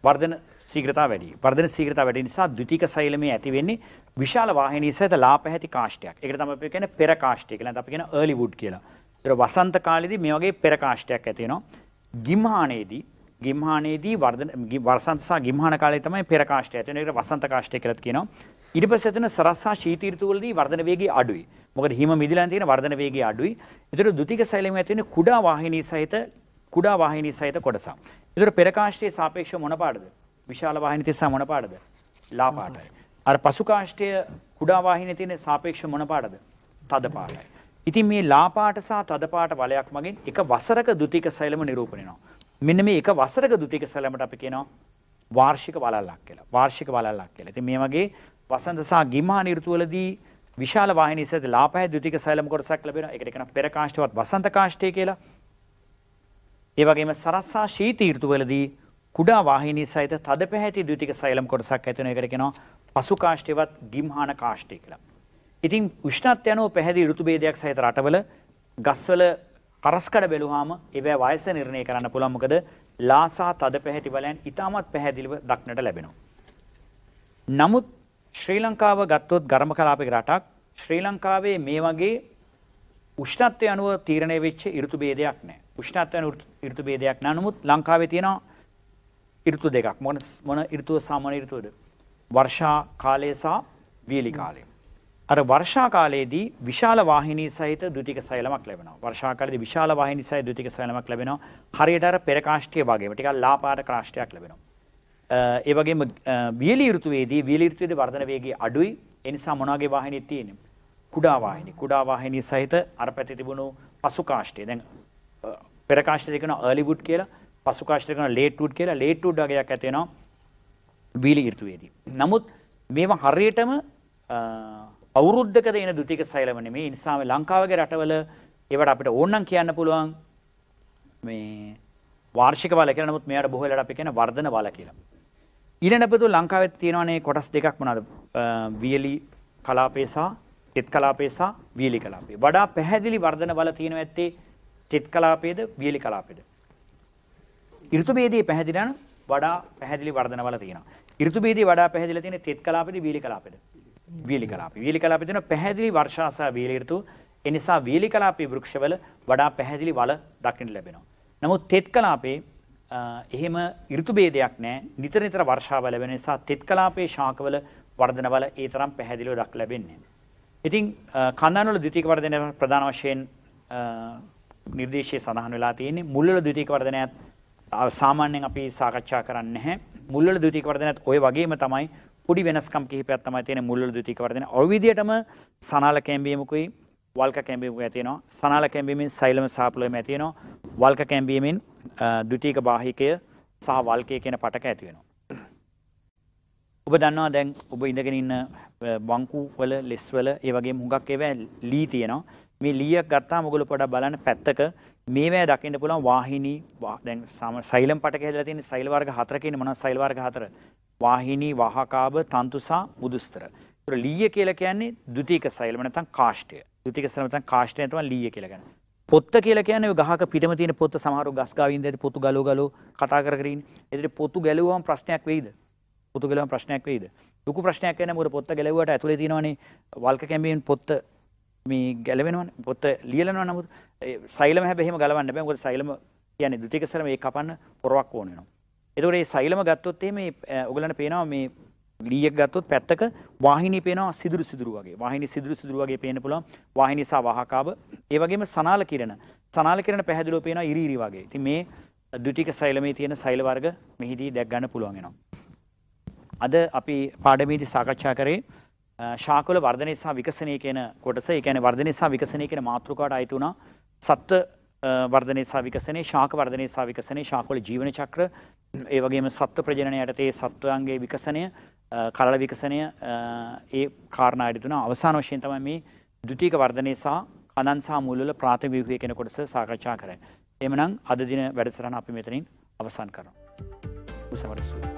වර්ධන සීග්‍රතාව වැඩි. වර්ධන සීග්‍රතාව වැඩි නිසා ද්විතීක සෛලමේ ඇති වෙන්නේ විශාල වාහිනී සහිත ලාපැහැති කාෂ්ටයක්. ඒකට තමයි අපි කියන්නේ පෙර කාෂ්ටය කියලා. අපි කියන early wood කියලා. ඒතර වසන්ත කාලෙදී මේ වගේ පෙර කාෂ්ටයක් ඇති වෙනවා. ගිම්හානයේදී ගිම්හානයේදී වර්ධන වසන්ත සහ ගිම්හාන කාලේ තමයි පෙර කාෂ්ටය ඇති වෙන. ඒකට වසන්ත කාෂ්ටය කියලා කියනවා. ඊට පස්සේ එතන සරස්සා ශීත ඍතු වලදී වර්ධන වේගය අඩුයි. මොකද හිම මිදිලා තියෙන වර්ධන වේගය අඩුයි. ඒතර ද්විතීක සෛලමේ ඇති වෙන කුඩා වාහිනී සහිත කුඩා වාහිනී සහිත කොටසක්. ඒතර පෙර කාෂ්ටයේ සාපේක්ෂව මොන පාඩද? විශාල වාහිනි තිස්සා මොන පාටද? ලා පාටයි. අර පසු කාෂ්ඨය කුඩා වාහිනියේ තියෙන සාපේක්ෂ මොන පාටද? තද පාටයි. ඉතින් මේ ලා පාට සහ තද පාට වලයක් මගින් එක වසරක ද්විතික සෛලම නිරූපණය වෙනවා. මෙන්න මේ එක වසරක ද්විතික සෛලමට අපි කියනවා වාර්ෂික වලල්ලක් කියලා. වාර්ෂික වලල්ලක් කියලා. ඉතින් මේ වගේ වසන්ත සහ ගිම්හානි ඍතුවලදී විශාල වාහිනී සද ලාපහැ ද්විතික සෛලම කොටසක් ලැබෙනවා. ඒකට කියනවා පෙර කාෂ්ඨවත් වසන්ත කාෂ්ඨය කියලා. ඒ වගේම සරස්සා ශීත ඍතුවලදී කුඩා වාහිනී සහිත තද පැහැති ද්විතික සෛලම් කොටසක් ඇති වෙන එකට කියනවා පසු කාෂ්ඨේවත් ගිම්හාන කාෂ්ඨේ කියලා. ඉතින් උෂ්ණත්වය අනුව පැහැදිලි ඍතු භේදයක් සහිත රටවල ගස්වල කරස්කඩ බැලුවාම ඒවැ වයස නිර්ණය කරන්න පුළුවන් මොකද ලාසා තද පැහැති බලයන් ඉතාමත් පැහැදිලිව දක්නට ලැබෙනවා. නමුත් ශ්‍රී ලංකාව ගත්තොත් ගරම කලාපික රටක් ශ්‍රී ලංකාවේ මේ වගේ උෂ්ණත්වය අනුව තීරණය වෙච්ච ඍතු භේදයක් නැහැ. උෂ්ණත්වය අනුව ඍතු භේදයක් නැහැ. නමුත් ලංකාවේ තියෙනවා ඍතු දෙකක් මොන මොන ඍතුව සාමාන්‍ය ඍතුවද වර්ෂා කාලය සහ වීලි කාලය අර වර්ෂා කාලයේදී විශාල වාහිනී සහිත ද්විතික සෛලමක් ලැබෙනවා වර්ෂා කාලයේදී විශාල වාහිනී සහිත ද්විතික සෛලමක් ලැබෙනවා හරියට අර පෙර කාෂ්ඨිය වගේම ටිකක් ලාපාට කාෂ්ඨයක් ලැබෙනවා ඒ වගේම වීලි ඍතුවේදී වීලි ඍතුවේදී වර්ධන වේගය අඩුයි ඒ නිසා මොනවාගේ වාහිනී තියෙන්නේ කුඩා වාහිනී කුඩා වාහිනී සහිත අර පැත්තේ තිබුණු පසු කාෂ්ඨය දැන් පෙර කාෂ්ඨය කියන early wood කියලා පසු කාශ්‍රය කරන ලේට්වුඩ් කියලා ලේට්වුඩ් වර්ගයක් ඇති වෙනවා වීලි ඍතුවේදී. නමුත් මේවා හරියටම අවුරුද්දකද එන ද්විතීක සෛලම නෙමෙයි. ඒ නිසා මේ ලංකාවගේ රටවල ඒවට අපිට ඕනනම් කියන්න පුළුවන් මේ වාර්ෂික බල කියලා. නමුත් මෙයාට බොහෝ වෙලාවට අපි කියන වර්ධන බල කියලා. ඊළඟපතු ලංකාවේ තියෙනවානේ කොටස් දෙකක් මොනවාද? වියලි කලාපේ සහ තෙත් කලාපේ සහ වියලි කලාපේ. වඩා පැහැදිලි වර්ධන බල තියෙනවා ඇත්තේ තෙත් කලාපේද වියලි කලාපේද? ඍතු ભેදයේ පැහැදිලා නම් වඩා පැහැදිලි වර්ධනවල තියෙනවා. ඍතු භේදයේ වඩා පැහැදිලා තියෙන තෙත් කලාපෙද වීලි කලාපෙද? වීලි කලාපෙ. වීලි කලාපෙ දෙන පැහැදිලි වර්ෂා සහ වීලි ඍතු. ඒ නිසා වීලි කලාපයේ වෘක්ෂවල වඩා පැහැදිලි වල දක්නට ලැබෙනවා. නමුත් තෙත් කලාපේ එහෙම ඍතු භේදයක් නැහැ. නිතර නිතර වර්ෂාව ලැබෙන නිසා තෙත් කලාපයේ ශාකවල වර්ධනවල ඒ තරම් පැහැදිලිව දක් ලැබෙන්නේ ඉතින් කන්දානවල ද්විතීක වර්ධනය ප්‍රධාන වශයෙන් නිර්දේශයේ සඳහන් වෙලා තියෙන්නේ මුල්වල ද්විතීක වර්ධනයත් සාමාන්‍යයෙන් අපි සාකච්ඡා කරන්නේ නැහැ. මුල්වල ද්විතීක වර්ධනයත් ওই වගේම තමයි පොඩි වෙනස්කම් කිහිපයක් තමයි තියෙන මුල්වල ද්විතීක වර්ධනය. ඔය විදිහටම සනාල කැම්බියමකුයි වල්ක කැම්බියමකුයි ඇති වෙනවා. සනාල කැම්බියමින් සෛලම සාපලෝයම ඇති වෙනවා. වල්ක කැම්බියමින් ද්විතීක වාහිකය සහ වල්කය කියන පටක ඇති වෙනවා. ඔබ දන්නවා දැන් ඔබ ඉඳගෙන ඉන්න බංකු වල ලෙස් වල ඒ වගේ හුඟක් ඒවා ලී තියෙනවා. මේ ලීයක් ගත්තාම ඔයගොල්ලෝ පොඩ්ඩක් බලන්න පැත්තක මේවා දකින්න පුළුවන් වාහිනී දැන් සෛලම් පට කියලා තියෙන සෛල වර්ග හතර කියන්නේ මොනවද සෛල වර්ග හතර වාහිනී වාහකාබ තන්තුසා මුදුස්තර ඒතර ලීය කියලා කියන්නේ ද්විතීක සෛලම නැත්නම් කාෂ්ඨය ද්විතීක සෛලම නැත්නම් කාෂ්ඨය තමයි ලීය කියලා කියන්නේ පොත්ත කියලා කියන්නේ ඔය ගහක පිටම තියෙන පොත්ත සමහරව ගස් ගාවින් දැටි පොතු ගලෝ ගලෝ කතා කර කර ඉන්නේ ඒතර පොතු ගැලුවම ප්‍රශ්නයක් වෙයිද පොතු ගැලුවම ප්‍රශ්නයක් වෙයිද ලොකු ප්‍රශ්නයක් වෙන මොකද පොත්ත ගැලවුවට ඇතුලේ තියෙනවනේ වල්ක කැඹෙන් පොත්ත මේ ගැලවෙනවන පොත්ත ලියලනවා නමුත් සයිලම හැබැහිම ගලවන්න බෑ මොකද සයිලම කියන්නේ ද්විතීක සරම ඒ කපන්න පොරවක් ඕන වෙනවා. එතකොට මේ සයිලම ගත්තොත් එහෙම මේ ඔයගලන්ට පේනවා මේ ලීයක් ගත්තොත් පැත්තක වාහිනී පේනවා සිදුරු සිදුරු වගේ. වාහිනී සිදුරු සිදුරු වගේ පේන්න පුළුවන්. වාහිනී සහ වාහකාව. ඒ වගේම සනාල කිරණ. සනාල කිරණ පැහැදිලිව පේනවා ඉරි ඉරි වගේ. ඉතින් මේ ද්විතීක සෛලමේ තියෙන සෛල වර්ග මෙහිදී දැක් ගන්න පුළුවන් වෙනවා. අද අපි පාඩමේදී සාකච්ඡා කරේ ශාකල වර්ධනය සහ විකසනය කියන කොටස එකන වර්ධනය සහ විකසනය කියෙන මාතෘකාට අයිතුුණා සත්ව වර්ධනය සහ විකසනේ ශාක වර්ධනය සහ විකසනේ ශාකොල ජීවන චක්‍ර ඒවගේම සත්ව ප්‍රජනය යටතේ සත්වයන්ගේ විකසනය කලල විකසනය ඒ කාරණ අඩිතුන අවසාන වශයෙන් තම මේ දුතික වර්ධනය සහ අනන් සහ මුල්ල ප්‍රාථමිකය කෙන කොටස සාකච්ඡා කර. එමනම් අදදින වැඩසරන අපි මෙතනින් අවසන් කරන. උසවරස්සූ.